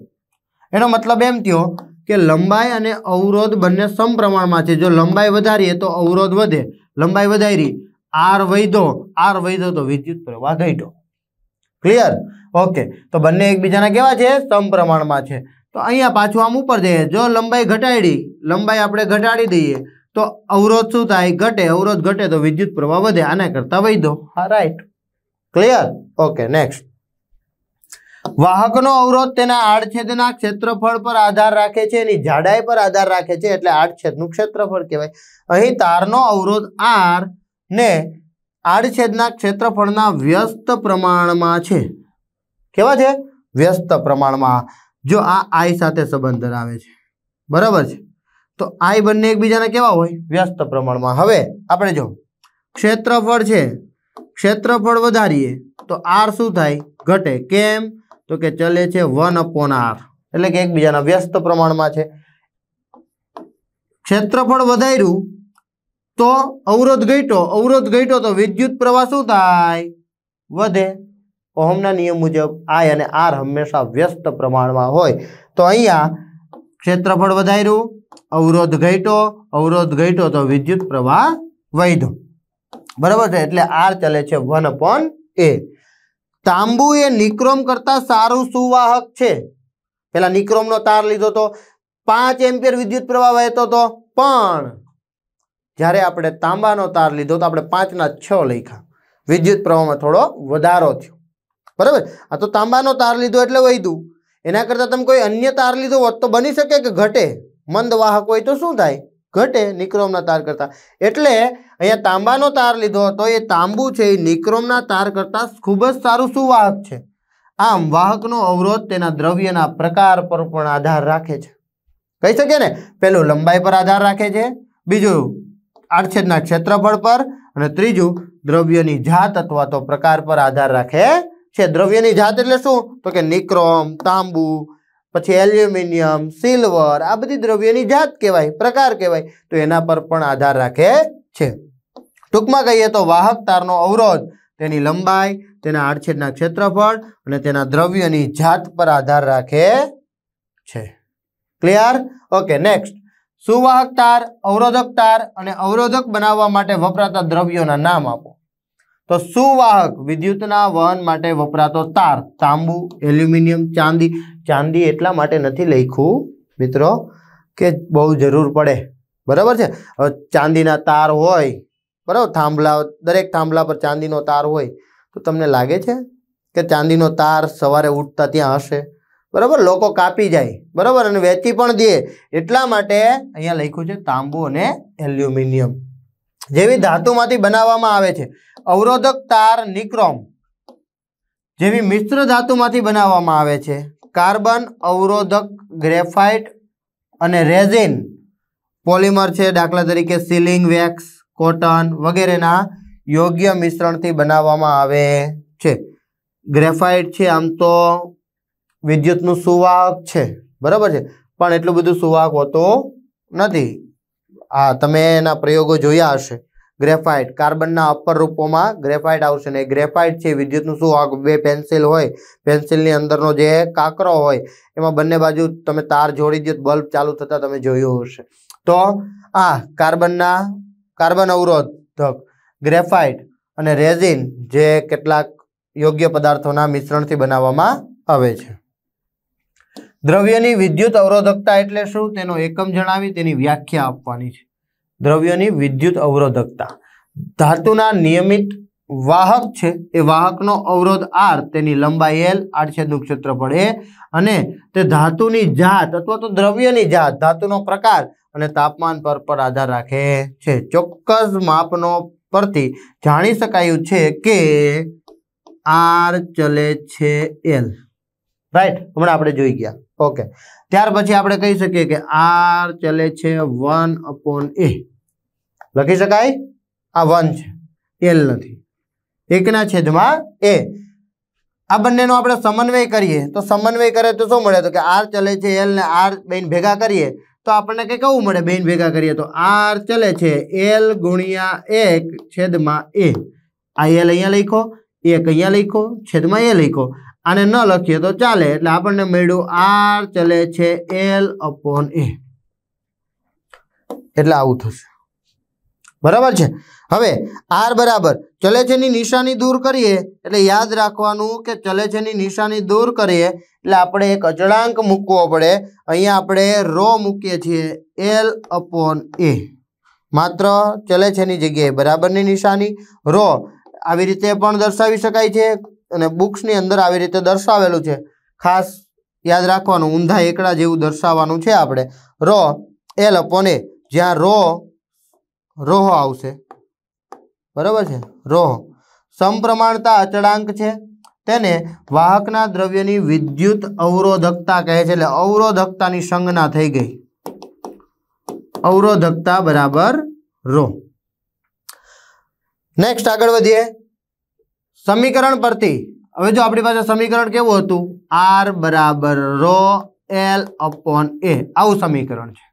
એનો મતલબ એમ થયો કે લંબાઈ અને અવરોધ બંને સમપ્રમાણમાં છે જો લંબાઈ વધારીએ તો અવરોધ વધે લંબાઈ વધારી આર વૈધો આર વૈધો તો વિદ્યુત પ્રવાહ ઘટ્યો ક્લિયર ઓકે તો બંને એકબીજાના કેવા છે સમપ્રમાણમાં છે તો અહીંયા પાછું આમ ઉપર જઈએ જો લંબાઈ ઘટાડી લંબાઈ આપણે ઘટાડી દઈએ તો અવરોધ શું થાય ઘટે અવરોધ ઘટે તો વિદ્યુત પ્રવાહ વધે આને કરતા વૈધો હા રાઈટ ક્લિયર ઓકે નેક્સ્ટ વાહકનો અવરોધ તેના આડછેદના ક્ષેત્રફળ પર આધાર રાખે છે એની જાડાઈ પર આધાર રાખે છે એટલે આડછેદનું ક્ષેત્રફળ કહેવાય અહીં તારનો અવરોધ આર ને આડછેદના ક્ષેત્રફળના વ્યસ્ત પ્રમાણમાં છે કેવા છે વ્યસ્ત પ્રમાણમાં જો આ આઈ સાથે સંબંધ ધરાવે છે બરાબર છે તો આઈ બંને એકબીજાના કેવા હોય વ્યસ્ત પ્રમાણમાં હવે આપણે જો ક્ષેત્રફળ છે ક્ષેત્રફળ વધારીએ તો આર શું થાય ઘટે કેમ તો કે ચલે છે વન અપોન આર એટલે કે એકબીજાના વ્યસ્ત પ્રમાણમાં છે ક્ષેત્રફળ વધાર્યું તો અવરોધ ઘટ્યો અવરોધ ઘટ્યો તો વિદ્યુત પ્રવાહ શું થાય વધે ઓહમના નિયમ મુજબ આય અને આર હંમેશા વ્યસ્ત પ્રમાણમાં હોય તો અહીંયા ક્ષેત્રફળ વધાર્યું અવરોધ ઘટ્યો અવરોધ ઘટ્યો તો વિદ્યુત પ્રવાહ વધ્યો બરાબર છે એટલે આર ચલે છે વન અપોન એ તાંબુ એ નિક્રોમ કરતાં સારું સુવાહક છે પેલા નિક્રોમનો તાર લીધો તો પાંચ એમ્પિયર વિદ્યુત પ્રવાહ વહેતો હતો પણ જ્યારે આપણે તાંબાનો તાર લીધો તો આપણે પાંચના છ લખ્યા વિદ્યુત પ્રવાહમાં થોડો વધારો થયો બરાબર આ તો તાંબાનો તાર લીધો એટલે વૈધું એના કરતાં તમે કોઈ અન્ય તાર લીધો હોત તો બની શકે કે ઘટે મંદ વાહક હોય તો શું થાય ઘટે નિક્રોમના તાર કરતાં એટલે અહીંયા તાંબાનો તાર લીધો હતો એ તાંબુ છે એ નિક્રોમના તાર કરતાં ખૂબ જ સારું સુવાહક છે આમ વાહકનો અવરોધ તેના દ્રવ્યના પ્રકાર પર પણ આધાર રાખે છે કહી શકીએ ને પહેલું લંબાઈ પર આધાર રાખે છે બીજું આડછેદના ક્ષેત્રફળ પર અને ત્રીજું દ્રવ્યની જાત અથવા તો પ્રકાર પર આધાર રાખે છે દ્રવ્યની જાત એટલે શું તો કે નિક્રોમ તાંબુ પછી એલ્યુમિનિયમ સિલ્વર આ બધી દ્રવ્યની જાત કહેવાય પ્રકાર કહેવાય તો એના પર પણ આધાર રાખે છે ટૂંકમાં કહીએ તો વાહક તારનો અવરોધ તેની લંબાઈ તેના આડછેદના ક્ષેત્રફળ અને તેના દ્રવ્યની જાત પર આધાર રાખે છે ક્લિયર ઓકે નેક્સ્ટ સુવાહક તાર અવરોધક તાર અને અવરોધક બનાવવા માટે વપરાતા દ્રવ્યોના નામ આપો તો સુવાહક વિદ્યુતના વહન માટે વપરાતો તાર તાંબુ એલ્યુમિનિયમ ચાંદી ચાંદી એટલા માટે નથી લખ્યું મિત્રો કે બહુ જરૂર પડે બરાબર છે હવે ચાંદીના તાર હોય બરાબર થાંભલા દરેક થાંભલા પર ચાંદીનો તાર હોય તો તમને લાગે છે કે ચાંદીનો તાર સવારે ઉઠતા ત્યાં હશે બરાબર લોકો કાપી જાય બરાબર અને વેચી પણ દે એટલા માટે અહીંયા લખ્યું છે તાંબુ અને એલ્યુમિનિયમ જેવી ધાતુમાંથી બનાવવામાં આવે છે અવરોધક તાર નિક્રોમ જેવી મિશ્ર ધાતુમાંથી બનાવવામાં આવે છે કાર્બન અવરોધક ગ્રેફાઇટ અને રેઝિન પોલિમર છે દાખલા તરીકે સીલિંગ વેક્સ કોટન વગેરેના યોગ્ય મિશ્રણથી બનાવવામાં આવે છે ગ્રેફાઇટ છે આમ તો વિદ્યુતનું સુવાહક છે બરાબર છે પણ એટલું બધું સુવાહક હોતો નથી આ તમે એના પ્રયોગો જોયા હશે ગ્રેફાઇટ કાર્બનના અપર રૂપોમાં ગ્રેફાઇટ આવશે ને ગ્રેફાઇટ છે વિદ્યુતનું સુવાહક બે પેન્સિલ હોય પેન્સિલની અંદરનો જે કાંકરો હોય એમાં બંને બાજુ તમે તાર જોડી દો બલ્બ ચાલુ થતાં તમે જોયું હશે તો આ કાર્બનના કાર્બન અવરોધક ગ્રેફાઇટ અને રેઝિન જે કેટલાક યોગ્ય પદાર્થોના મિશ્રણથી બનાવવામાં આવે છે દ્રવ્યની વિદ્યુત અવરોધકતા એટલે શું તેનો એકમ જણાવી તેની વ્યાખ્યા આપવાની છે દ્રવ્યની વિદ્યુત અવરોધકતા ધાતુના નિયમિત વાહક છે એ વાહકનો અવરોધ આર તેની લંબાઈ એલ આડછેદનું ક્ષેત્રફળ એ અને તે ધાતુની જાત અથવા તો દ્રવ્યની જાત ધાતુનો પ્રકાર અને તાપમાન પર પર આધાર રાખે છે ચોક્કસ માપનો પરથી જાણી શકાયું છે કે આર ચલે છે એલ રાઈટ હમણાં આપણે જોઈ ગયા ઓકે ત્યાર પછી આપણે કહી શકીએ કે આર ચલે છે વન અપોન એ લખી શકાય આ વન છે એલ નથી એકના છેદમાં એ આ બંનેનો આપણે સમન્વય કરીએ તો સમન્વય કરે તો શું મળે તો કે આર ચલે છે એલ ને આર બેન ભેગા કરીએ તો આપણને કંઈ કેવું મળે બેન ભેગા કરીએ તો આર ચલે છે એલ ગુણ્યા એક છેદમાં એ આ એલ અહીંયા લખો એક અહીંયા લખો છેદમાં એ લખો આને ન લખીએ તો ચાલે એટલે આપણને મળ્યું આર ચલે છે એલ અપોન એ એટલે આવું થશે બરાબર છે હવે આર બરાબર ચલે છેની નિશાની દૂર કરીએ એટલે યાદ રાખવાનું કે ચલે છેની નિશાની દૂર કરીએ એટલે આપણે એક અચળાંક મૂકવો પડે અહીંયા આપણે રો મૂકીએ છીએ એલ અપોન એ માત્ર ચલે છેની જગ્યાએ બરાબરની નિશાની રો આવી રીતે પણ દર્શાવી શકાય છે અને બુક્સની અંદર આવી રીતે દર્શાવેલું છે ખાસ યાદ રાખવાનું ઊંધા એકડા જેવું દર્શાવવાનું છે આપણે રો એલ અપોન એ જ્યાં રો રોહ આવશે બરાબર છે રોહ સમપ્રમાણતા અચળાંક છે તેને વાહકના દ્રવ્યની વિદ્યુત અવરોધકતા કહે છે એટલે અવરોધકતાની સંજ્ઞા થઈ ગઈ અવરોધકતા બરાબર રો નેક્સ્ટ આગળ વધીએ સમીકરણ પરથી હવે જો આપણી પાસે સમીકરણ કેવું હતું આર બરાબર રો એલ અપોન એ આવું સમીકરણ છે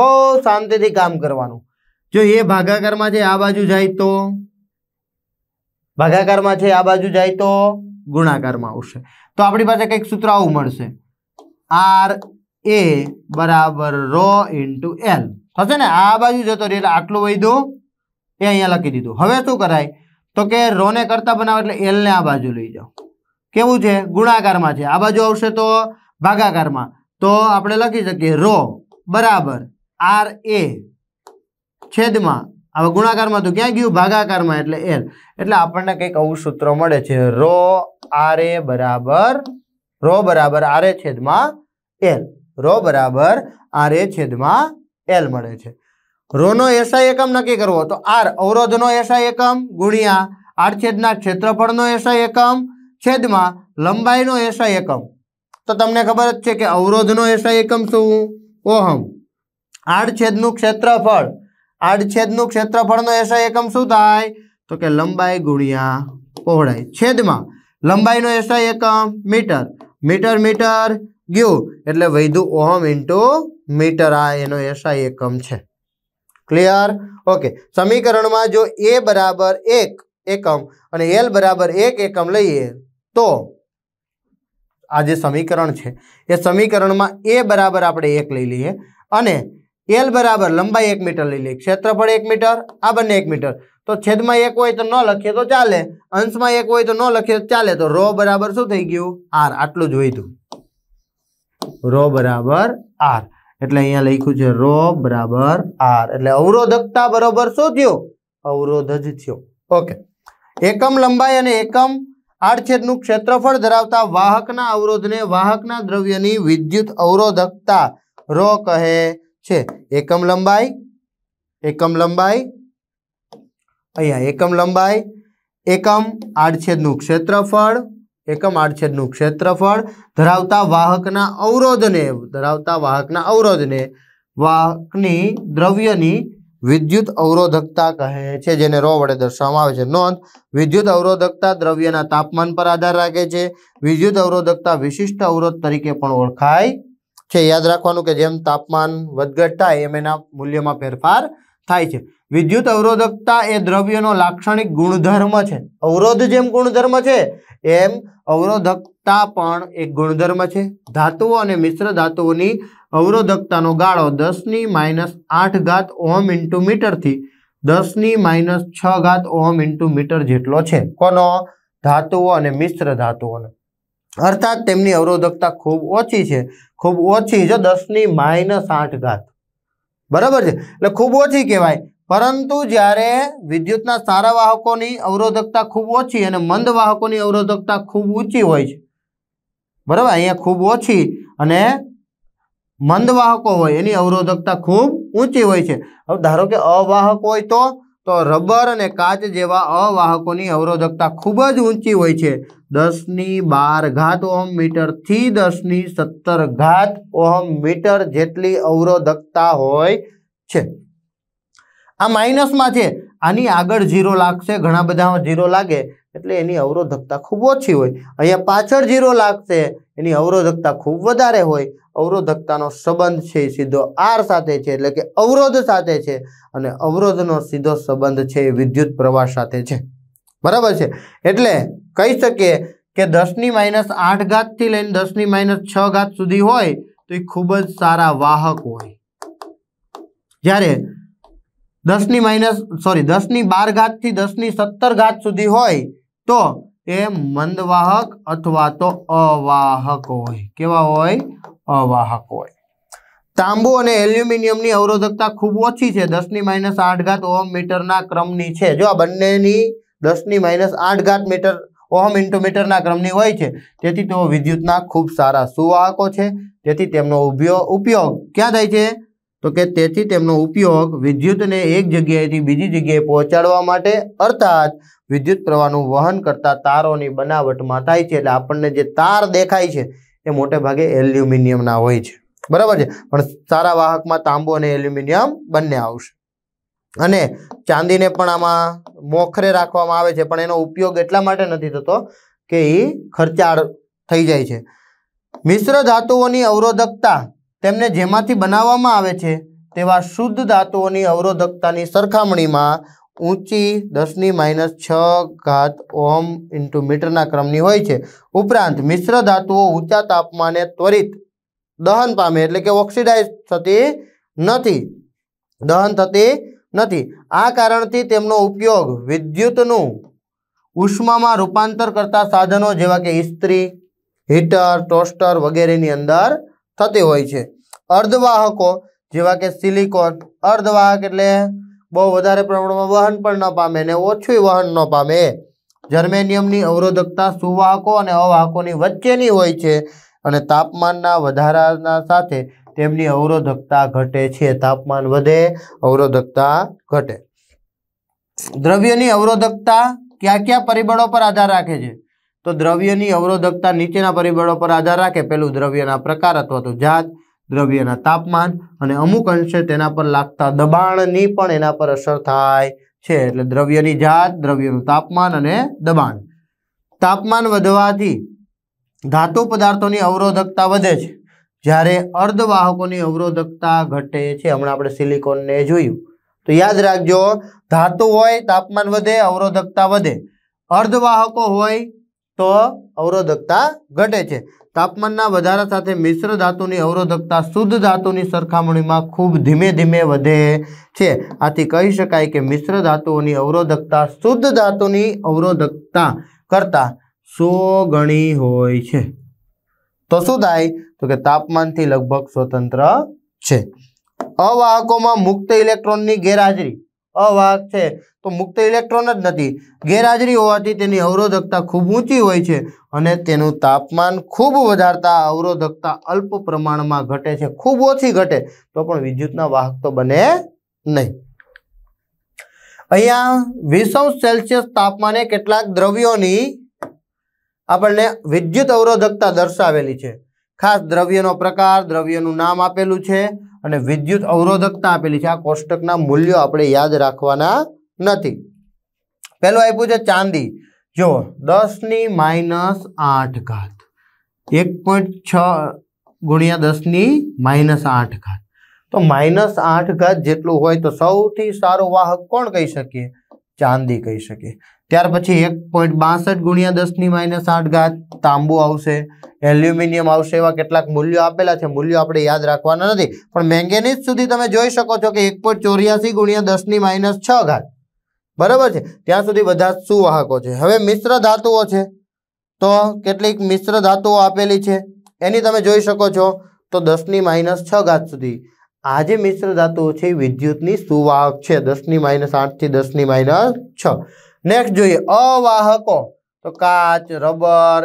બહુ શાંતિથી કામ કરવાનું જો એ ભાગાકારમાં છે આ બાજુ જાય તો ભાગાકારમાં છે આ બાજુ જાય તો ગુણાકારમાં આવશે તો આપણી પાસે કંઈક સૂત્ર આવું મળશે આર એ બરાબર રો ઇન્ટુ એલ થશે ને આ બાજુ જતો રહે એટલે આટલું વહી દો એ અહીંયા લખી દીધું હવે શું કરાય તો કે રો ને કરતા બનાવો એટલે એલને આ બાજુ લઈ જાઓ કેવું છે ગુણાકારમાં છે આ બાજુ આવશે તો ભાગાકારમાં તો આપણે લખી શકીએ રો બરાબર આર એ છેદમાં હવે ગુણાકારમાં તો ક્યાં ગયું ભાગાકારમાં એટલે એલ એટલે આપણને કંઈક આવું સૂત્ર મળે છે રો આર એ બરાબર રો બરાબર આર એ છેદમાં એલ રો બરાબર આર એ છેદમાં એલ મળે છે રોનો એસઆઈ એકમ નક્કી કરવો તો આર અવરોધનો એસઆઈ એકમ ગુણ્યા આડછેદના ક્ષેત્રફળનો એસઆઈ એકમ છેદમાં લંબાઈનો એસઆઈ એકમ તો તમને ખબર જ છે કે અવરોધનો એસઆઈ એકમ શું ઓહમ આડછેદનું ક્ષેત્રફળ આડછેદનું ક્ષેત્રફળનો એસઆઈ એકમ શું થાય તો કે લંબાઈ ગુણ્યા પહોળાઈ છેદમાં લંબાઈનો એસઆઈ એકમ મીટર મીટર મીટર ગયું એટલે વૈધું ઓહમ ઇન્ટુ મીટર આ એનો એસઆઈ એકમ છે ક્લિયર ઓકે સમીકરણમાં જો એ બરાબર એક એકમ અને એલ બરાબર એક એકમ લઈએ તો આ જે સમીકરણ છે એ સમીકરણમાં એ બરાબર આપણે એક લઈ લઈએ અને એલ બરાબર લંબાઈ એક મીટર લઈ લઈએ ક્ષેત્રફળ એક મીટર આ બંને એક મીટર તો છેદમાં એક હોય તો ન લખીએ તો ચાલે અંશમાં એક હોય તો ન લખીએ તો ચાલે તો રો બરાબર શું થઈ ગયું આર આટલું જ હોય તું રો બરાબર આર એટલે અહીંયા લખ્યું છે રો બરાબર આર એટલે અવરોધકતા બરોબર શું થયો અવરોધ જ થયો ઓકે એકમ લંબાઈ અને એકમ આડછેદનું ક્ષેત્રફળ ધરાવતા વાહકના અવરોધને વાહકના દ્રવ્યની વિદ્યુત અવરોધકતા રો કહે છે એકમ લંબાઈ એકમ લંબાઈ અહીંયા એકમ લંબાઈ એકમ આડછેદનું ક્ષેત્રફળ એકમ આડછેદનું ક્ષેત્રફળ ધરાવતા વાહકના અવરોધને ધરાવતા વાહકના અવરોધને વાહકની દ્રવ્યની વિદ્યુત અવરોધકતા કહે છે જેને રો વડે દર્શાવવામાં આવે છે નોંધ વિદ્યુત અવરોધકતા દ્રવ્યના તાપમાન પર આધાર રાખે છે વિદ્યુત અવરોધકતા વિશિષ્ટ અવરોધ તરીકે પણ ઓળખાય છે યાદ રાખવાનું કે જેમ તાપમાન વધઘટ થાય એમ એના મૂલ્યમાં ફેરફાર થાય છે વિદ્યુત અવરોધકતા એ દ્રવ્યનો લાક્ષણિક ગુણધર્મ છે અવરોધ જેમ ગુણધર્મ છે એમ અવરોધકતા પણ એક ગુણધર્મ છે ધાતુઓ અને મિશ્ર ધાતુઓની અવરોધકતાનો ગાળો દસની માઇનસ આઠ ઘાત ઓમ ઇન્ટુ મીટરથી દસની માઇનસ છ ઘાત ઓમ ઇન્ટુ મીટર જેટલો છે કોનો ધાતુઓ અને મિશ્ર ધાતુઓનો અર્થાત તેમની અવરોધકતા ખૂબ ઓછી છે ખૂબ ઓછી જો દસની માઇનસ આઠ ઘાત બરાબર છે એટલે ખૂબ ઓછી કહેવાય પરંતુ જ્યારે વિદ્યુતના સારા વાહકોની અવરોધકતા ખૂબ ઓછી અને મંદ વાહકોની અવરોધકતા ખૂબ ઊંચી હોય છે બરાબર અહીંયા ખૂબ ઓછી અને મંદ વાહકો હોય એની અવરોધકતા ખૂબ ઊંચી હોય છે હવે ધારો કે અવાહક હોય તો તો રબર અને કાચ જેવા અવાહકોની અવરોધકતા ખૂબ જ ઊંચી હોય છે દસની બાર ઘાત ઓહમ મીટરથી દસની સત્તર ઘાત ઓહમ મીટર જેટલી અવરોધકતા હોય છે આ માઇનસમાં છે આની આગળ ઝીરો લાગશે ઘણા બધામાં ઝીરો લાગે એટલે એની અવરોધકતા ખૂબ ઓછી હોય અહીંયા પાછળ ઝીરો લાગશે એની અવરોધકતા ખૂબ વધારે હોય અવરોધકતાનો સંબંધ છે સીધો આર સાથે છે એટલે કે અવરોધ સાથે છે અને અવરોધનો સીધો સંબંધ છે એ વિદ્યુત પ્રવાહ સાથે છે બરાબર છે એટલે કહી શકીએ કે દસની માઇનસ આઠ ઘાતથી લઈને દસની માઇનસ છ ઘાત સુધી હોય તો એ ખૂબ જ સારા વાહક હોય જ્યારે દસની માઇનસ સોરી દસની બાર ઘાતથી દસની સત્તર ઘાત સુધી હોય તો એ મંદવાહક અથવા તો અવાહક હોય કેવા હોય અવાહક હોય તાંબુ અને એલ્યુમિનિયમની અવરોધકતા ખૂબ ઓછી છે દસની માઇનસ આઠ ઘાત ઓમ મીટરના ક્રમની છે જો આ બંનેની દસની માઇનસ આઠ ઘાત મીટર ઓહમ ઇન્ટુ મીટરના ક્રમની હોય છે તેથી તેઓ વિદ્યુતના ખૂબ સારા સુવાહકો છે તેથી તેમનો ઉપયોગ ક્યાં થાય છે તો કે તેથી તેમનો ઉપયોગ વિદ્યુતને એક જગ્યાએથી બીજી જગ્યાએ પહોંચાડવા માટે અર્થાત વિદ્યુત પ્રવાહનું વહન કરતા તારોની બનાવટમાં થાય છે એટલે આપણને જે તાર દેખાય છે એ મોટે ભાગે એલ્યુમિનિયમના હોય છે બરાબર છે પણ સારા વાહકમાં તાંબુ અને એલ્યુમિનિયમ બંને આવશે અને ચાંદીને પણ આમાં મોખરે રાખવામાં આવે છે પણ એનો ઉપયોગ એટલા માટે નથી થતો કે એ ખર્ચાળ થઈ જાય છે મિશ્ર ધાતુઓની અવરોધકતા તેમને જેમાંથી બનાવવામાં આવે છે તેવા શુદ્ધ ધાતુઓની અવરોધકતાની સરખામણીમાં ઊંચી દસની માઇનસ છ ઘાત ઓમ ઇન્ટુ મીટરના ક્રમની હોય છે ઉપરાંત મિશ્ર ધાતુઓ ઊંચા તાપમાને ત્વરિત દહન પામે એટલે કે ઓક્સિડાઇઝ થતી નથી દહન થતી નથી આ કારણથી તેમનો ઉપયોગ વિદ્યુતનું ઉષ્મામાં રૂપાંતર કરતા સાધનો જેવા કે ઇસ્ત્રી હીટર ટોસ્ટર વગેરેની અંદર થતી હોય છે અર્ધવાહકો જેવા કે સિલિકોન અર્ધવાહક એટલે બહુ વધારે પ્રમાણમાં વહન પણ ન પામે ને ઓછું વહન ન પામે જર્મેનિયમની અવરોધકતા સુવાહકો અને અવાહકોની વચ્ચેની હોય છે અને તાપમાનના વધારાના સાથે તેમની અવરોધકતા ઘટે છે તાપમાન વધે અવરોધકતા ઘટે દ્રવ્યની અવરોધકતા ક્યાં ક્યાં પરિબળો પર આધાર રાખે છે તો દ્રવ્યની અવરોધકતા નીચેના પરિબળો પર આધાર રાખે પેલું દ્રવ્યના પ્રકાર અથવા તો જાત દ્રવ્યના તાપમાન અને અમુક અંશે તેના પર લાગતા દબાણની પણ એના પર અસર થાય છે એટલે દ્રવ્યની જાત દ્રવ્યનું તાપમાન અને દબાણ તાપમાન વધવાથી ધાતુ પદાર્થોની અવરોધકતા વધે છે જ્યારે અર્ધવાહકોની અવરોધકતા ઘટે છે હમણાં આપણે સિલિકોનને જોયું તો યાદ રાખજો ધાતુ હોય તાપમાન વધે અવરોધકતા વધે અર્ધવાહકો હોય તો અવરોધકતા ઘટે છે તાપમાનના વધારા સાથે મિશ્ર ધાતુની અવરોધકતા શુદ્ધ ધાતુની સરખામણીમાં ખૂબ ધીમે ધીમે વધે છે આથી કહી શકાય કે મિશ્ર ધાતુઓની અવરોધકતા શુદ્ધ ધાતુની અવરોધકતા કરતાં સો ગણી હોય છે તો શું થાય તો કે તાપમાનથી લગભગ સ્વતંત્ર છે અવાહકોમાં મુક્ત ઇલેક્ટ્રોનની ગેરહાજરી અવાહક છે તો મુક્ત ઇલેક્ટ્રોન જ નથી ગેરહાજરી હોવાથી તેની અવરોધકતા ખૂબ ઊંચી હોય છે અને તેનું તાપમાન ખૂબ વધારતા અવરોધકતા અલ્પ પ્રમાણમાં ઘટે છે ખૂબ ઓછી ઘટે તો પણ વિદ્યુતના વાહક તો બને નહીં અહીંયા વીસો સેલ્સિયસ તાપમાને કેટલાક દ્રવ્યોની આપણને વિદ્યુત અવરોધકતા દર્શાવેલી છે ખાસ દ્રવ્યનો પ્રકાર દ્રવ્યનું નામ આપેલું છે અને વિદ્યુત અવરોધકતા આપેલી છે આ કોષ્ટકના મૂલ્યો આપણે યાદ રાખવાના નથી પહેલું આપ્યું છે ચાંદી જો દસની માઇનસ આઠ ઘાત એક પોઈન્ટ છ ગુણ્યા દસની માઇનસ આઠ ઘાત તો માઇનસ આઠ ઘાત જેટલું હોય તો સૌથી સારો વાહક કોણ કહી શકીએ ચાંદી કહી શકીએ ત્યાર પછી એક પોઈન્ટ બાસઠ ગુણ્યા દસની માઇનસ આઠ ઘાત તાંબુ આવશે એલ્યુમિનિયમ આવશે એવા કેટલાક મૂલ્યો આપેલા છે મૂલ્યો આપણે યાદ રાખવાના નથી પણ મેંગેનીઝ સુધી તમે જોઈ શકો છો કે એક પોઈન્ટ ચોર્યાસી ગુણ્યા દસની માઇનસ છ ઘાત બરાબર છે ત્યાં સુધી બધા સુવાહકો છે હવે મિશ્ર ધાતુઓ છે તો કેટલીક મિશ્ર ધાતુઓ આપેલી છે એની તમે જોઈ શકો છો તો દસની માઇનસ છ ઘાત સુધી આ જે મિશ્ર ધાતુઓ છે એ વિદ્યુતની સુવાહક છે દસની માઇનસ આઠથી દસની માઇનસ છ નેક્સ્ટ જોઈએ અવાહકો તો કાચ રબર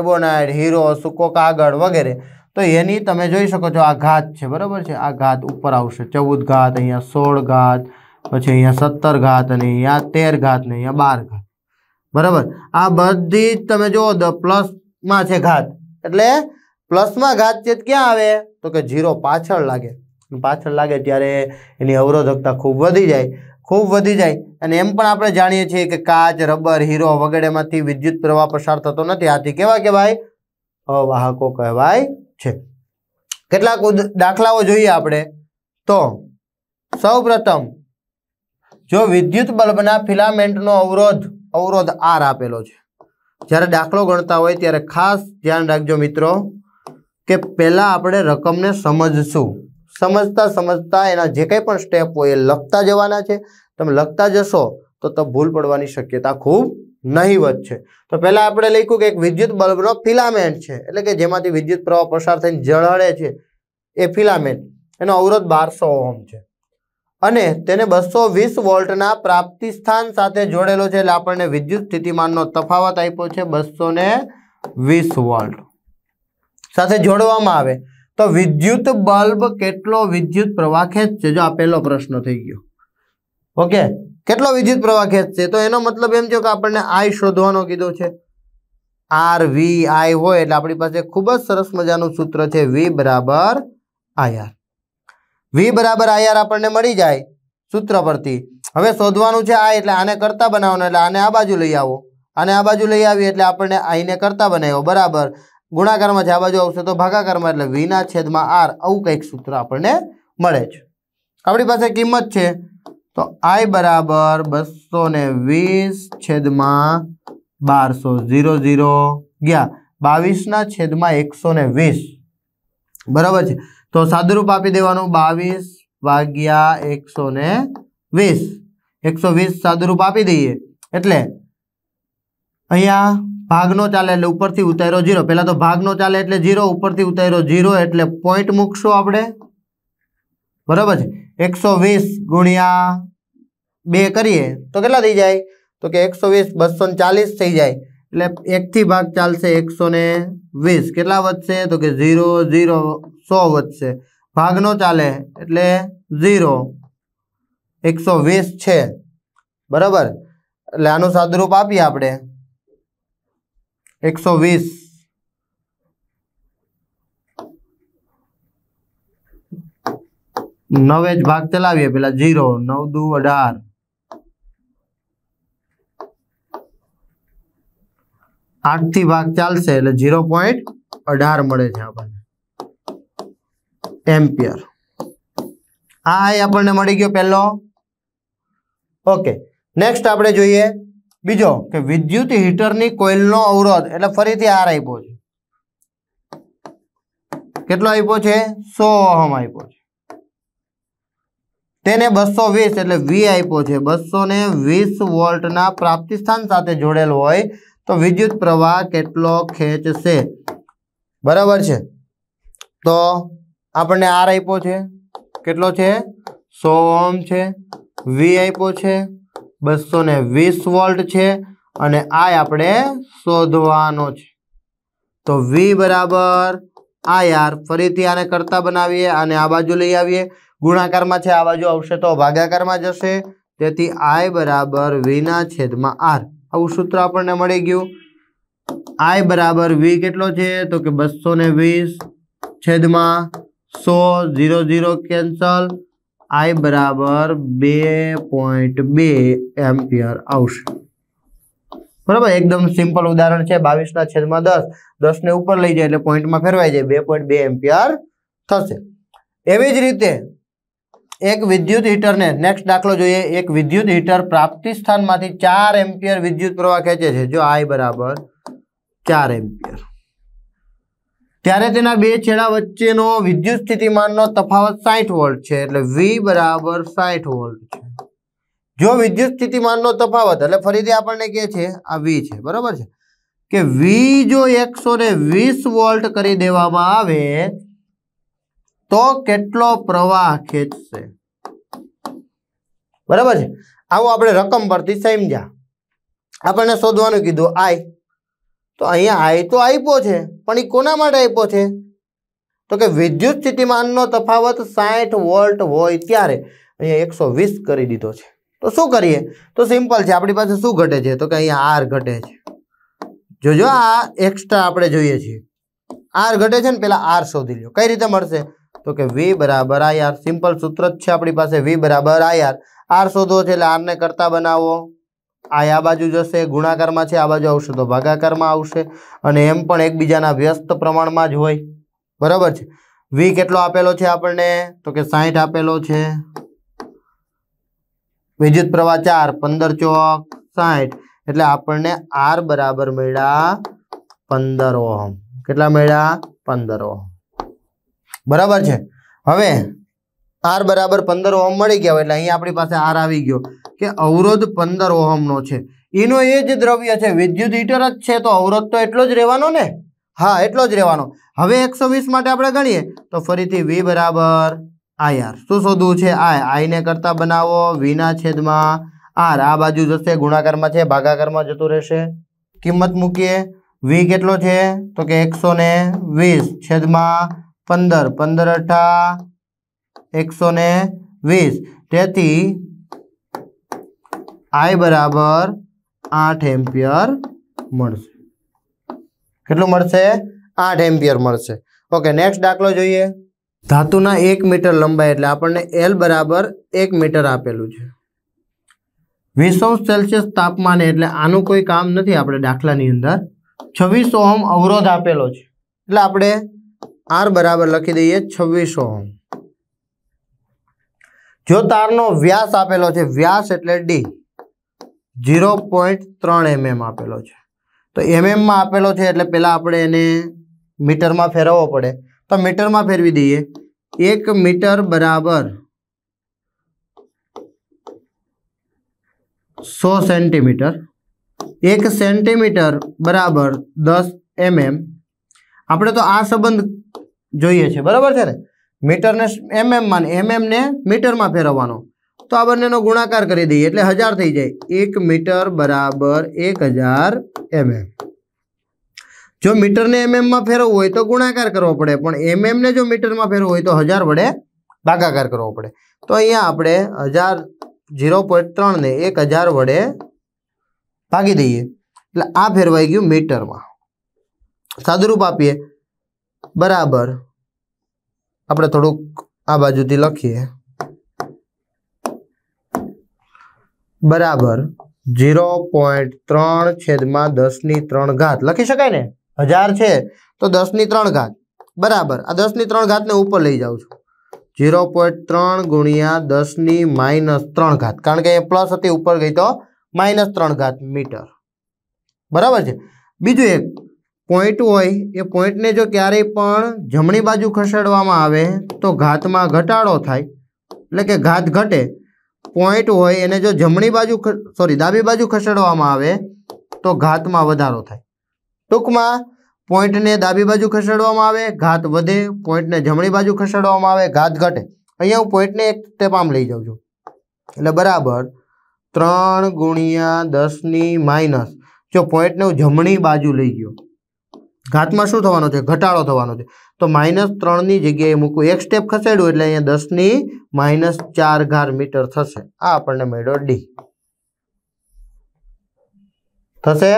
એબોનાઇડ હીરો સૂકો કાગળ વગેરે તો એની તમે જોઈ શકો છો આ ઘાત છે બરાબર છે આ ઘાત ઉપર આવશે ચૌદ ઘાત અહીંયા સોળ ઘાત પછી અહીંયા સત્તર ઘાત અને અહીંયા તેર ઘાત ને અહીંયા બાર ઘાત બરાબર આ બધી જ તમે જુઓ તો પ્લસમાં છે ઘાત એટલે પ્લસમાં ઘાત છે ક્યાં આવે તો કે ઝીરો પાછળ લાગે પાછળ લાગે ત્યારે એની અવરોધકતા ખૂબ વધી જાય ખૂબ વધી જાય અને એમ પણ આપણે જાણીએ છીએ કે કાચ રબર હીરો વગેરેમાંથી વિદ્યુત પ્રવાહ પસાર થતો નથી આથી કેવા કહેવાય અવાહકો કહેવાય છે કેટલાક દાખલાઓ જોઈએ આપણે તો સૌ પ્રથમ જો વિદ્યુત બલ્બના ફિલામેન્ટનો અવરોધ અવરોધ આર આપેલો છે જ્યારે દાખલો ગણતા હોય ત્યારે ખાસ ધ્યાન રાખજો મિત્રો કે પહેલાં આપણે રકમને સમજશું સમજતા સમજતા એના જે કંઈ પણ સ્ટેપ હોય એ લખતા જવાના છે તમે લખતા જશો તો તો ભૂલ પડવાની શક્યતા ખૂબ નહીવત છે તો પહેલાં આપણે લખ્યું કે એક વિદ્યુત બલ્બનો ફિલામેન્ટ છે એટલે કે જેમાંથી વિદ્યુત પ્રવાહ પસાર થઈને જળહળે છે એ ફિલામેન્ટ એનો અવરોધ બારસો ઓમ છે અને તેને બસો વીસ વોલ્ટના પ્રાપ્તિ સ્થાન સાથે જોડેલો છે એટલે આપણને વિદ્યુત સ્થિતિમાનનો તફાવત આપ્યો છે બસો વીસ વોલ્ટ સાથે જોડવામાં આવે તો વિદ્યુત બલ્બ કેટલો વિદ્યુત પ્રવાહ ખેંચશે જો આ પહેલો પ્રશ્ન થઈ ગયો ઓકે કેટલો વિદ્યુત પ્રવાહ ખેંચશે તો એનો મતલબ એમ છે કે આપણને આઈ શોધવાનો કીધો છે આર વી આઈ હોય એટલે આપણી પાસે ખૂબ જ સરસ મજાનું સૂત્ર છે વી બરાબર આઈ આર વી બરાબર આઈઆર આપણને મળી જાય સૂત્ર પરથી હવે શોધવાનું છે આ એટલે આને કરતા બનાવવાનો એટલે આને આ બાજુ લઈ આવો આને આ બાજુ લઈ આવી એટલે આપણને આઈને કરતા બનાવ્યો બરાબર ગુણાકારમાં જે આ બાજુ આવશે તો ભાગાકારમાં એટલે વીના છેદમાં આર આવું કંઈક સૂત્ર આપણને મળે છે આપણી પાસે કિંમત છે તો આઈ બરાબર બસો ને વીસ છેદમાં બારસો ઝીરો ઝીરો ગયા બાવીસના છેદમાં એકસો ને વીસ બરાબર છે તો સાદુરૂપ આપી દેવાનું બાવીસ ભાગ્યા એકસો ને વીસ એકસો વીસ સાદુરૂપ આપી દઈએ એટલે અહીંયા ભાગનો ચાલે એટલે ઉપરથી ઉતાર્યો જીરો પહેલાં તો ભાગનો ચાલે એટલે જીરો ઉપરથી ઉતાર્યો જીરો એટલે પોઈન્ટ મૂકશું આપણે બરાબર છે એકસો વીસ ગુણ્યા બે કરીએ તો કેટલા થઈ જાય તો કે એકસો વીસ બસો ચાલીસ થઈ જાય એટલે એકથી ભાગ ચાલશે એકસો ને વીસ કેટલા વધશે તો કે ઝીરો ઝીરો સો વધશે ભાગ નો ચાલે એટલે ઝીરો એકસો વીસ છે બરાબર એટલે આનું સાદુરૂપ આપીએ આપણે એકસો વીસ નવે જ ભાગ ચલાવીએ પેલા ઝીરો નવ દુ અઢાર આઠ થી ભાગ ચાલશે એટલે ઝીરો પોઈન્ટ અઢાર મળે છે આપણને એમ્પિયર આ આપણને મળી ગયો પહેલો ઓકે નેક્સ્ટ આપણે જોઈએ બીજો કે વિદ્યુત હીટરની કોઇલનો અવરોધ એટલે ફરીથી આર આપ્યો છે કેટલો આપ્યો છે સો અહમ આપ્યો છે તેને બસો વીસ એટલે વી આપ્યો છે બસો ને વીસ વોલ્ટના પ્રાપ્તિ સ્થાન સાથે જોડેલ હોય તો વિદ્યુત પ્રવાહ કેટલો ખેંચશે બરાબર છે તો આપણને આર આપ્યો છે કેટલો છે સો ઓમ છે વી આપ્યો છે બસો ને વીસ વોલ્ટ છે અને આય આપણે શોધવાનો છે તો વી બરાબર આ યાર ફરીથી આને કરતા બનાવીએ અને આ બાજુ લઈ આવીએ ગુણાકારમાં છે આ બાજુ આવશે તો ભાગાકારમાં જશે તેથી આય બરાબર વીના છેદમાં આર આવું સૂત્ર આપણને મળી ગયું આઈ બરાબર વી કેટલો છે તો કે બસો ને વીસ છેદમાં સો ઝીરો ઝીરો કેન્સલ આઈ બરાબર બે પોઈન્ટ બે એમ્પિયર આવશે બરાબર એકદમ સિમ્પલ ઉદાહરણ છે બાવીસના છેદમાં દસ દસને ઉપર લઈ જાય એટલે પોઈન્ટમાં ફેરવાઈ જાય બે પોઈન્ટ બે એમ્પિયર થશે એવી જ રીતે એક વિદ્યુત હીટરને નેક્સ્ટ દાખલો જોઈએ એક વિદ્યુત હીટર પ્રાપ્તિ સ્થાનમાંથી ચાર એમ્પિયર વિદ્યુત પ્રવાહ ખેંચે છે જો આઈ બરાબર ચાર એમ્પિયર ત્યારે તેના બે છેડા વચ્ચેનો વિદ્યુત સ્થિતિમાનનો તફાવત સાઠ વોલ્ટ છે એટલે વી બરાબર સાઠ વોલ્ટ છે જો વિદ્યુત સ્થિતિમાનનો તફાવત એટલે ફરીથી આપણને કહે છે આ વી છે બરાબર છે કે વી જો એકસો વીસ વોલ્ટ કરી દેવામાં આવે તો કેટલો પ્રવાહ ખેંચશે બરાબર છે આવું આપણે રકમ પરથી સમજ્યા આપણને શોધવાનું કીધું આઈ તો અહીંયા આઈ તો આપ્યો છે પણ એ કોના માટે આપ્યો છે તો કે વિદ્યુત સ્થિતિમાનનો તફાવત સાઠ વોલ્ટ હોય ત્યારે અહીંયા એકસો વીસ કરી દીધો છે તો શું કરીએ તો સિમ્પલ છે આપણી પાસે શું ઘટે છે તો કે અહીંયા આર ઘટે છે જોજો આ એક્સ્ટ્રા આપણે જોઈએ છીએ આર ઘટે છે ને પેલા આર શોધી લ્યો કઈ રીતે મળશે તો કે વી બરાબર આ યાર સિમ્પલ સૂત્ર જ છે આપણી પાસે વી બરાબર આ યાર આર શોધો છે એટલે આરને કરતા બનાવો આ આ બાજુ જશે ગુણાકારમાં છે આ બાજુ આવશે તો ભાગાકારમાં આવશે અને એમ પણ એકબીજાના વ્યસ્ત પ્રમાણમાં જ હોય બરાબર છે વી કેટલો આપેલો છે આપણને તો કે સાહીઠ આપેલો છે વિદ્યુત પ્રવાહ ચાર પંદર ચોક સાહીઠ એટલે આપણને આર બરાબર મળ્યા પંદર ઓહમ કેટલા મળ્યા પંદર ઓહમ બરાબર છે હવે આર બરાબર પંદર ઓહમ મળી ગયા એટલે અહીંયા આપણી પાસે આર આવી ગયો કે અવરોધ પંદર ઓહમનો છે એનો એ જ દ્રવ્ય છે વિદ્યુત હીટર જ છે તો અવરોધ તો એટલો જ રહેવાનો ને હા એટલો જ રહેવાનો હવે એકસો માટે આપણે ગણીએ તો ફરીથી વી બરાબર આર શું શોધવું છે આ આઈને કરતા બનાવો વીના છેદમાં આર આ બાજુ જશે ગુણાકારમાં છે ભાગાકારમાં જતું રહેશે કિંમત મૂકીએ વી કેટલો છે તો કે એકસો ને વીસ છેદમાં પંદર પંદર અઠા એકસો ને વીસ તેથી આઈ બરાબર આઠ એમ્પિયર મળશે કેટલું મળશે આઠ એમ્પિયર મળશે ઓકે નેક્સ્ટ દાખલો જોઈએ ધાતુના એક મીટર લંબાઈ એટલે આપણને એલ બરાબર એક મીટર આપેલું છે વીસ સેલ્સિયસ તાપમાને એટલે આનું કોઈ કામ નથી આપણે દાખલાની અંદર છવ્વીસો ઓહમ અવરોધ આપેલો છે એટલે આપણે આર બરાબર લખી દઈએ છવ્વીસો જો તારનો વ્યાસ આપેલો છે વ્યાસ એટલે ડી ઝીરો પોઈન્ટ ત્રણ એમએમ આપેલો છે તો એમએમમાં આપેલો છે એટલે પહેલાં આપણે એને મીટરમાં ફેરવવો પડે તો મીટરમાં ફેરવી દઈએ એક મીટર બરાબર સો સેન્ટીમીટર એક સેન્ટીમીટર બરાબર દસ એમએમ આપણે તો આ સંબંધ જોઈએ છે બરાબર છે ને મીટરને એમએમમાં એમએમને મીટરમાં ફેરવવાનો તો આ બંનેનો ગુણાકાર કરી દઈએ એટલે હજાર થઈ જાય એક મીટર બરાબર એક હજાર એમએમ જો મીટરને એમએમમાં ફેરવવું હોય તો ગુણાકાર કરવો પડે પણ એમએમને જો મીટરમાં ફેરવવું હોય તો હજાર વડે ભાગાકાર કરવો પડે તો અહીંયા આપણે હજાર ઝીરો પોઈન્ટ ત્રણને એક હજાર વડે ભાગી દઈએ એટલે આ ફેરવાઈ ગયું મીટરમાં સાદુરૂપ આપીએ બરાબર આપણે થોડુંક આ બાજુથી લખીએ બરાબર ઝીરો પોઈન્ટ ત્રણ છેદમાં દસની ત્રણ ઘાત લખી શકાય ને હજાર છે તો દસની ત્રણ ઘાત બરાબર આ દસની ત્રણ ઘાતને ઉપર લઈ જાઉં છું ઝીરો પોઈન્ટ ત્રણ ગુણ્યા દસની માઇનસ ત્રણ ઘાત કારણ કે એ પ્લસ હતી ઉપર ગઈ તો માઇનસ ત્રણ ઘાત મીટર બરાબર છે બીજું એક પોઈન્ટ હોય એ પોઈન્ટને જો ક્યારેય પણ જમણી બાજુ ખસેડવામાં આવે તો ઘાતમાં ઘટાડો થાય એટલે કે ઘાત ઘટે પોઈન્ટ હોય એને જો જમણી બાજુ સોરી ડાબી બાજુ ખસેડવામાં આવે તો ઘાતમાં વધારો થાય ટૂંકમાં પોઈન્ટને ડાબી બાજુ ખસેડવામાં આવે ઘાત વધે પોઈન્ટને જમણી બાજુ ખસેડવામાં આવે ઘાત ઘટે અહીંયા હું પોઈન્ટને એક સ્ટેપ આમ લઈ જાઉં છું એટલે બરાબર ત્રણ ગુણ્યા દસની માઇનસ જો પોઈન્ટને હું જમણી બાજુ લઈ ગયો ઘાતમાં શું થવાનો છે ઘટાડો થવાનો છે તો માઇનસ ત્રણની જગ્યાએ મૂકવું એક સ્ટેપ ખસેડવું એટલે અહીંયા દસની માઇનસ ચાર ઘાર મીટર થશે આ આપણને મળ્યો ડી થશે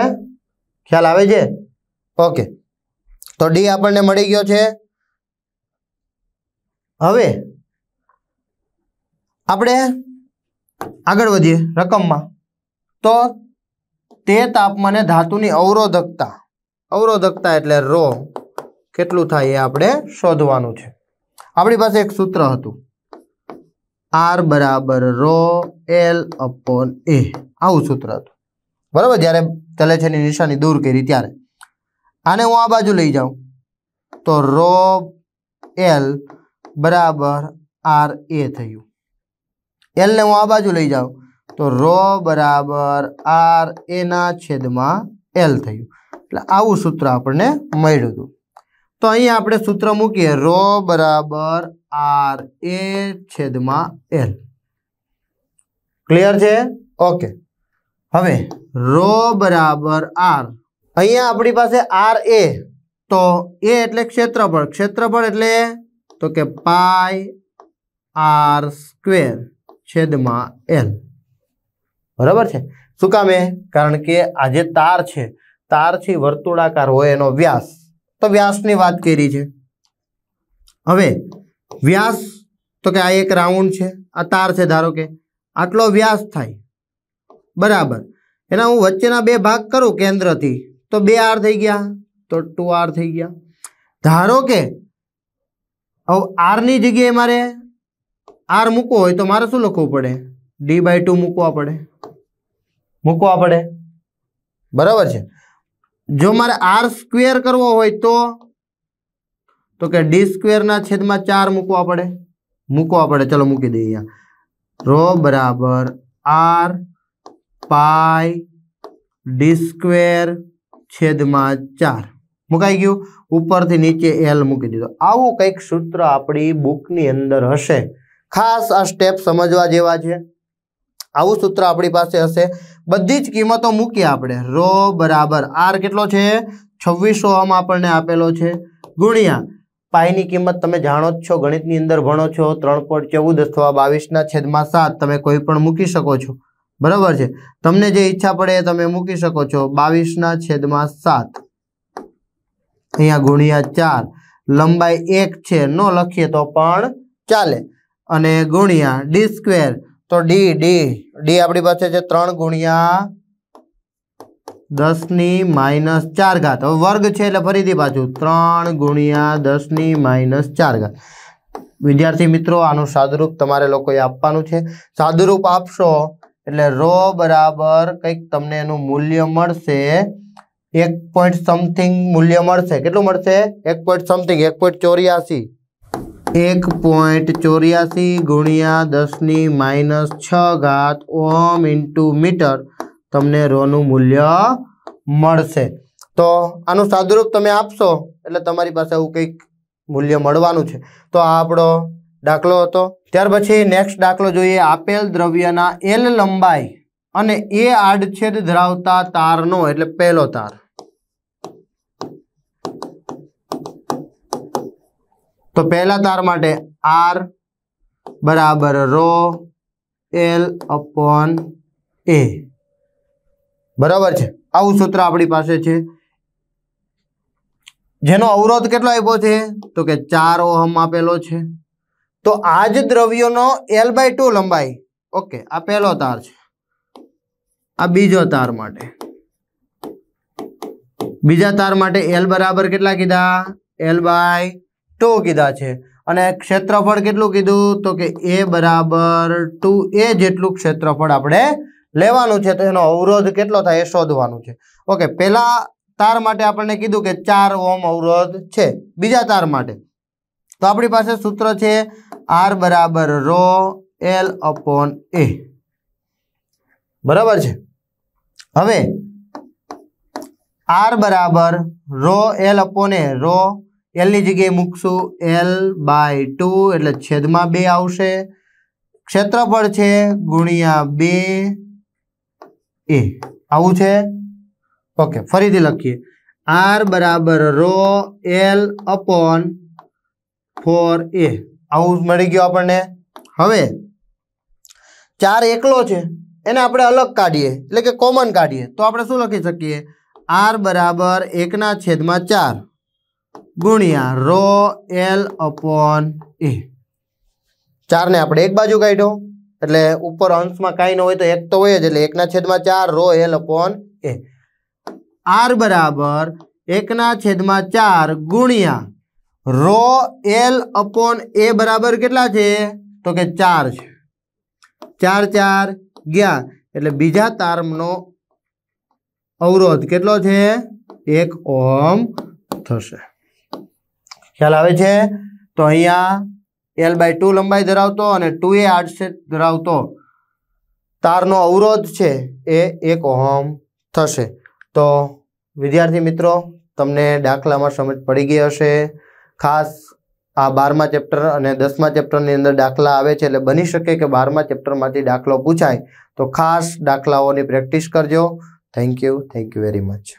ખ્યાલ આવે છે ઓકે તો ડી આપણને મળી ગયો છે હવે આપણે આગળ વધીએ રકમમાં તો તે તાપમાને ધાતુની અવરોધકતા અવરોધકતા એટલે રો કેટલું થાય એ આપણે શોધવાનું છે આપણી પાસે એક સૂત્ર હતું આર બરાબર રો એલ અપોન એ આવું સૂત્ર હતું બરાબર જ્યારે ચલે છે નિશાની દૂર કરી ત્યારે આને હું આ બાજુ લઈ જાઉં તો રો એલ બરાબર આર એ થયું એલને હું આ બાજુ લઈ જાઉં તો રો બરાબર આર એના છેદમાં એલ થયું એટલે આવું સૂત્ર આપણને મળ્યું હતું તો અહીં આપણે સૂત્ર મૂકીએ રો બરાબર આર એ છેદમાં એલ ક્લિયર છે ઓકે હવે રો બરાબર આર અહીંયા આપણી પાસે આર એ તો એ એટલે ક્ષેત્રફળ ક્ષેત્રફળ એટલે તો કે પાય આર સ્ક્વેર છેદમાં એલ બરાબર છે શું કામ એ કારણ કે આ જે તાર છે તારથી વર્તુળાકાર હોય એનો વ્યાસ તો વ્યાસની વાત કરી છે હવે વ્યાસ તો કે આ એક રાઉન્ડ છે આ તાર છે ધારો કે આટલો વ્યાસ થાય બરાબર એના હું વચ્ચેના બે ભાગ કરું કેન્દ્રથી તો બે આર થઈ ગયા તો ટુ આર થઈ ગયા ધારો કે હવે આરની જગ્યાએ મારે આર મૂકવો હોય તો મારે શું લખવું પડે ડી બાય ટુ મૂકવા પડે મૂકવા પડે બરાબર છે જો મારે આર સ્ક્વેર કરવો હોય તો તો કે ડી સ્ક્વેરના છેદમાં ચાર મૂકવા પડે મૂકવા પડે ચલો મૂકી દઈએ અહીંયા રો બરાબર આર પાય ડી સ્ક્વેર છેદમાં ચાર મુકાઈ ગયું ઉપરથી નીચે એલ મૂકી દીધો આવું કંઈક સૂત્ર આપણી બુકની અંદર હશે ખાસ આ સ્ટેપ સમજવા જેવા છે આવું સૂત્ર આપણી પાસે હશે બધી જ કિંમતો મૂકીએ આપણે રો બરાબર આર કેટલો છે છવ્વીસો આમ આપણને આપેલો છે ગુણ્યા પાઈની કિંમત તમે જાણો જ છો ગણિતની અંદર ભણો છો ત્રણ પોઈન્ટ ચૌદ અથવા બાવીસના છેદમાં સાત તમે કોઈ પણ મૂકી શકો છો બરાબર છે તમને જે ઈચ્છા પડે એ તમે મૂકી શકો છો બાવીસના છેદમાં સાત અહીંયા ગુણ્યા ચાર લંબાઈ એક છે ન લખીએ તો પણ ચાલે અને ગુણ્યા ડી સ્ક્વેર તો ડી ડી ડી આપણી પાસે છે ત્રણ ગુણ્યા દસની માઇનસ ચાર ઘાત હવે વર્ગ છે એટલે ફરીથી પાછું ત્રણ ગુણ્યા દસની માઇનસ ચાર ઘાત વિદ્યાર્થી મિત્રો આનું સાદુરૂપ તમારે લોકોએ આપવાનું છે સાદુરૂપ આપશો એટલે રો બરાબર કંઈક તમને એનું મૂલ્ય મળશે એક પોઈન્ટ સમથિંગ મૂલ્ય મળશે કેટલું મળશે એક પોઈન્ટ સમથિંગ એક પોઈન્ટ ચોર્યાસી એક પોઈન્ટ ચોર્યાસી ગુણ્યા દસની માઇનસ છ ઘાત ઓમ ઇન્ટુ મીટર તમને રોનું મૂલ્ય મળશે તો આનું સાદુરૂપ તમે આપશો એટલે તમારી પાસે આવું કંઈક મૂલ્ય મળવાનું છે તો આ આપણો દાખલો હતો ત્યાર પછી નેક્સ્ટ દાખલો જોઈએ આપેલ દ્રવ્યના એલ લંબાઈ અને એ આડછેદ ધરાવતા તારનો એટલે પહેલો તાર તો પહેલા તાર માટે આર બરાબર રો એલ અપોન એ બરાબર છે આવું સૂત્ર આપણી પાસે છે જેનો અવરોધ કેટલો આપ્યો છે તો કે ચાર ઓહમ આપેલો છે તો આ જ દ્રવ્યોનો એલ બાય ટુ લંબાઈ ઓકે આ પહેલો તાર છે આ બીજો તાર માટે બીજા તાર માટે એલ બરાબર કેટલા કીધા એલ બાય ટુ કીધા છે અને ક્ષેત્રફળ કેટલું કીધું તો કે એ બરાબર ટુ એ જેટલું ક્ષેત્રફળ આપણે લેવાનું છે તો એનો અવરોધ કેટલો થાય એ શોધવાનું છે ઓકે પહેલા તાર માટે આપણને કીધું કે ચાર ઓમ અવરોધ છે બીજા તાર માટે તો આપણી પાસે સૂત્ર છે આર બરાબર રો એલ અપોન એ બરાબર છે હવે આર બરાબર rho L upon A rho એલની જગ્યાએ મૂકશું એલ બાય ટુ એટલે છેદમાં બે આવશે ક્ષેત્રફળ છે ગુણ્યા બે એ આવું છે ઓકે ફરીથી લખીએ આર બરાબર rho L upon four A આવું મળી ગયું આપણને હવે ચાર એકલો છે એને આપણે અલગ કાઢીએ એટલે કે કોમન કાઢીએ તો આપણે શું લખી શકીએ આર બરાબર એકના છેદમાં ચાર ગુણ્યા રો એલ અપોન એ ચારને આપણે એક બાજુ કાઢ્યો એટલે ઉપર અંશમાં કાંઈ ન હોય તો એક તો હોય જ એટલે એકના છેદમાં ચાર rho L upon A R બરાબર એકના છેદમાં ચાર ગુણ્યા રો એલ અપોન એ બરાબર કેટલા છે તો કે ચાર છે ચાર ચાર ગયા એટલે બીજા તારમનો અવરોધ કેટલો છે એક ઓમ થશે ખ્યાલ આવે છે તો અહીંયા એલ બાય ટુ લંબાઈ ધરાવતો અને ટુ એ આડસેટ ધરાવતો તારનો અવરોધ છે એ એક ઓહમ થશે તો વિદ્યાર્થી મિત્રો તમને દાખલામાં સમજ પડી ગઈ હશે ખાસ આ બારમા ચેપ્ટર અને દસમા ચેપ્ટરની અંદર દાખલા આવે છે એટલે બની શકે કે બારમા ચેપ્ટરમાંથી દાખલો પૂછાય તો ખાસ દાખલાઓની પ્રેક્ટિસ કરજો thank you thank you very much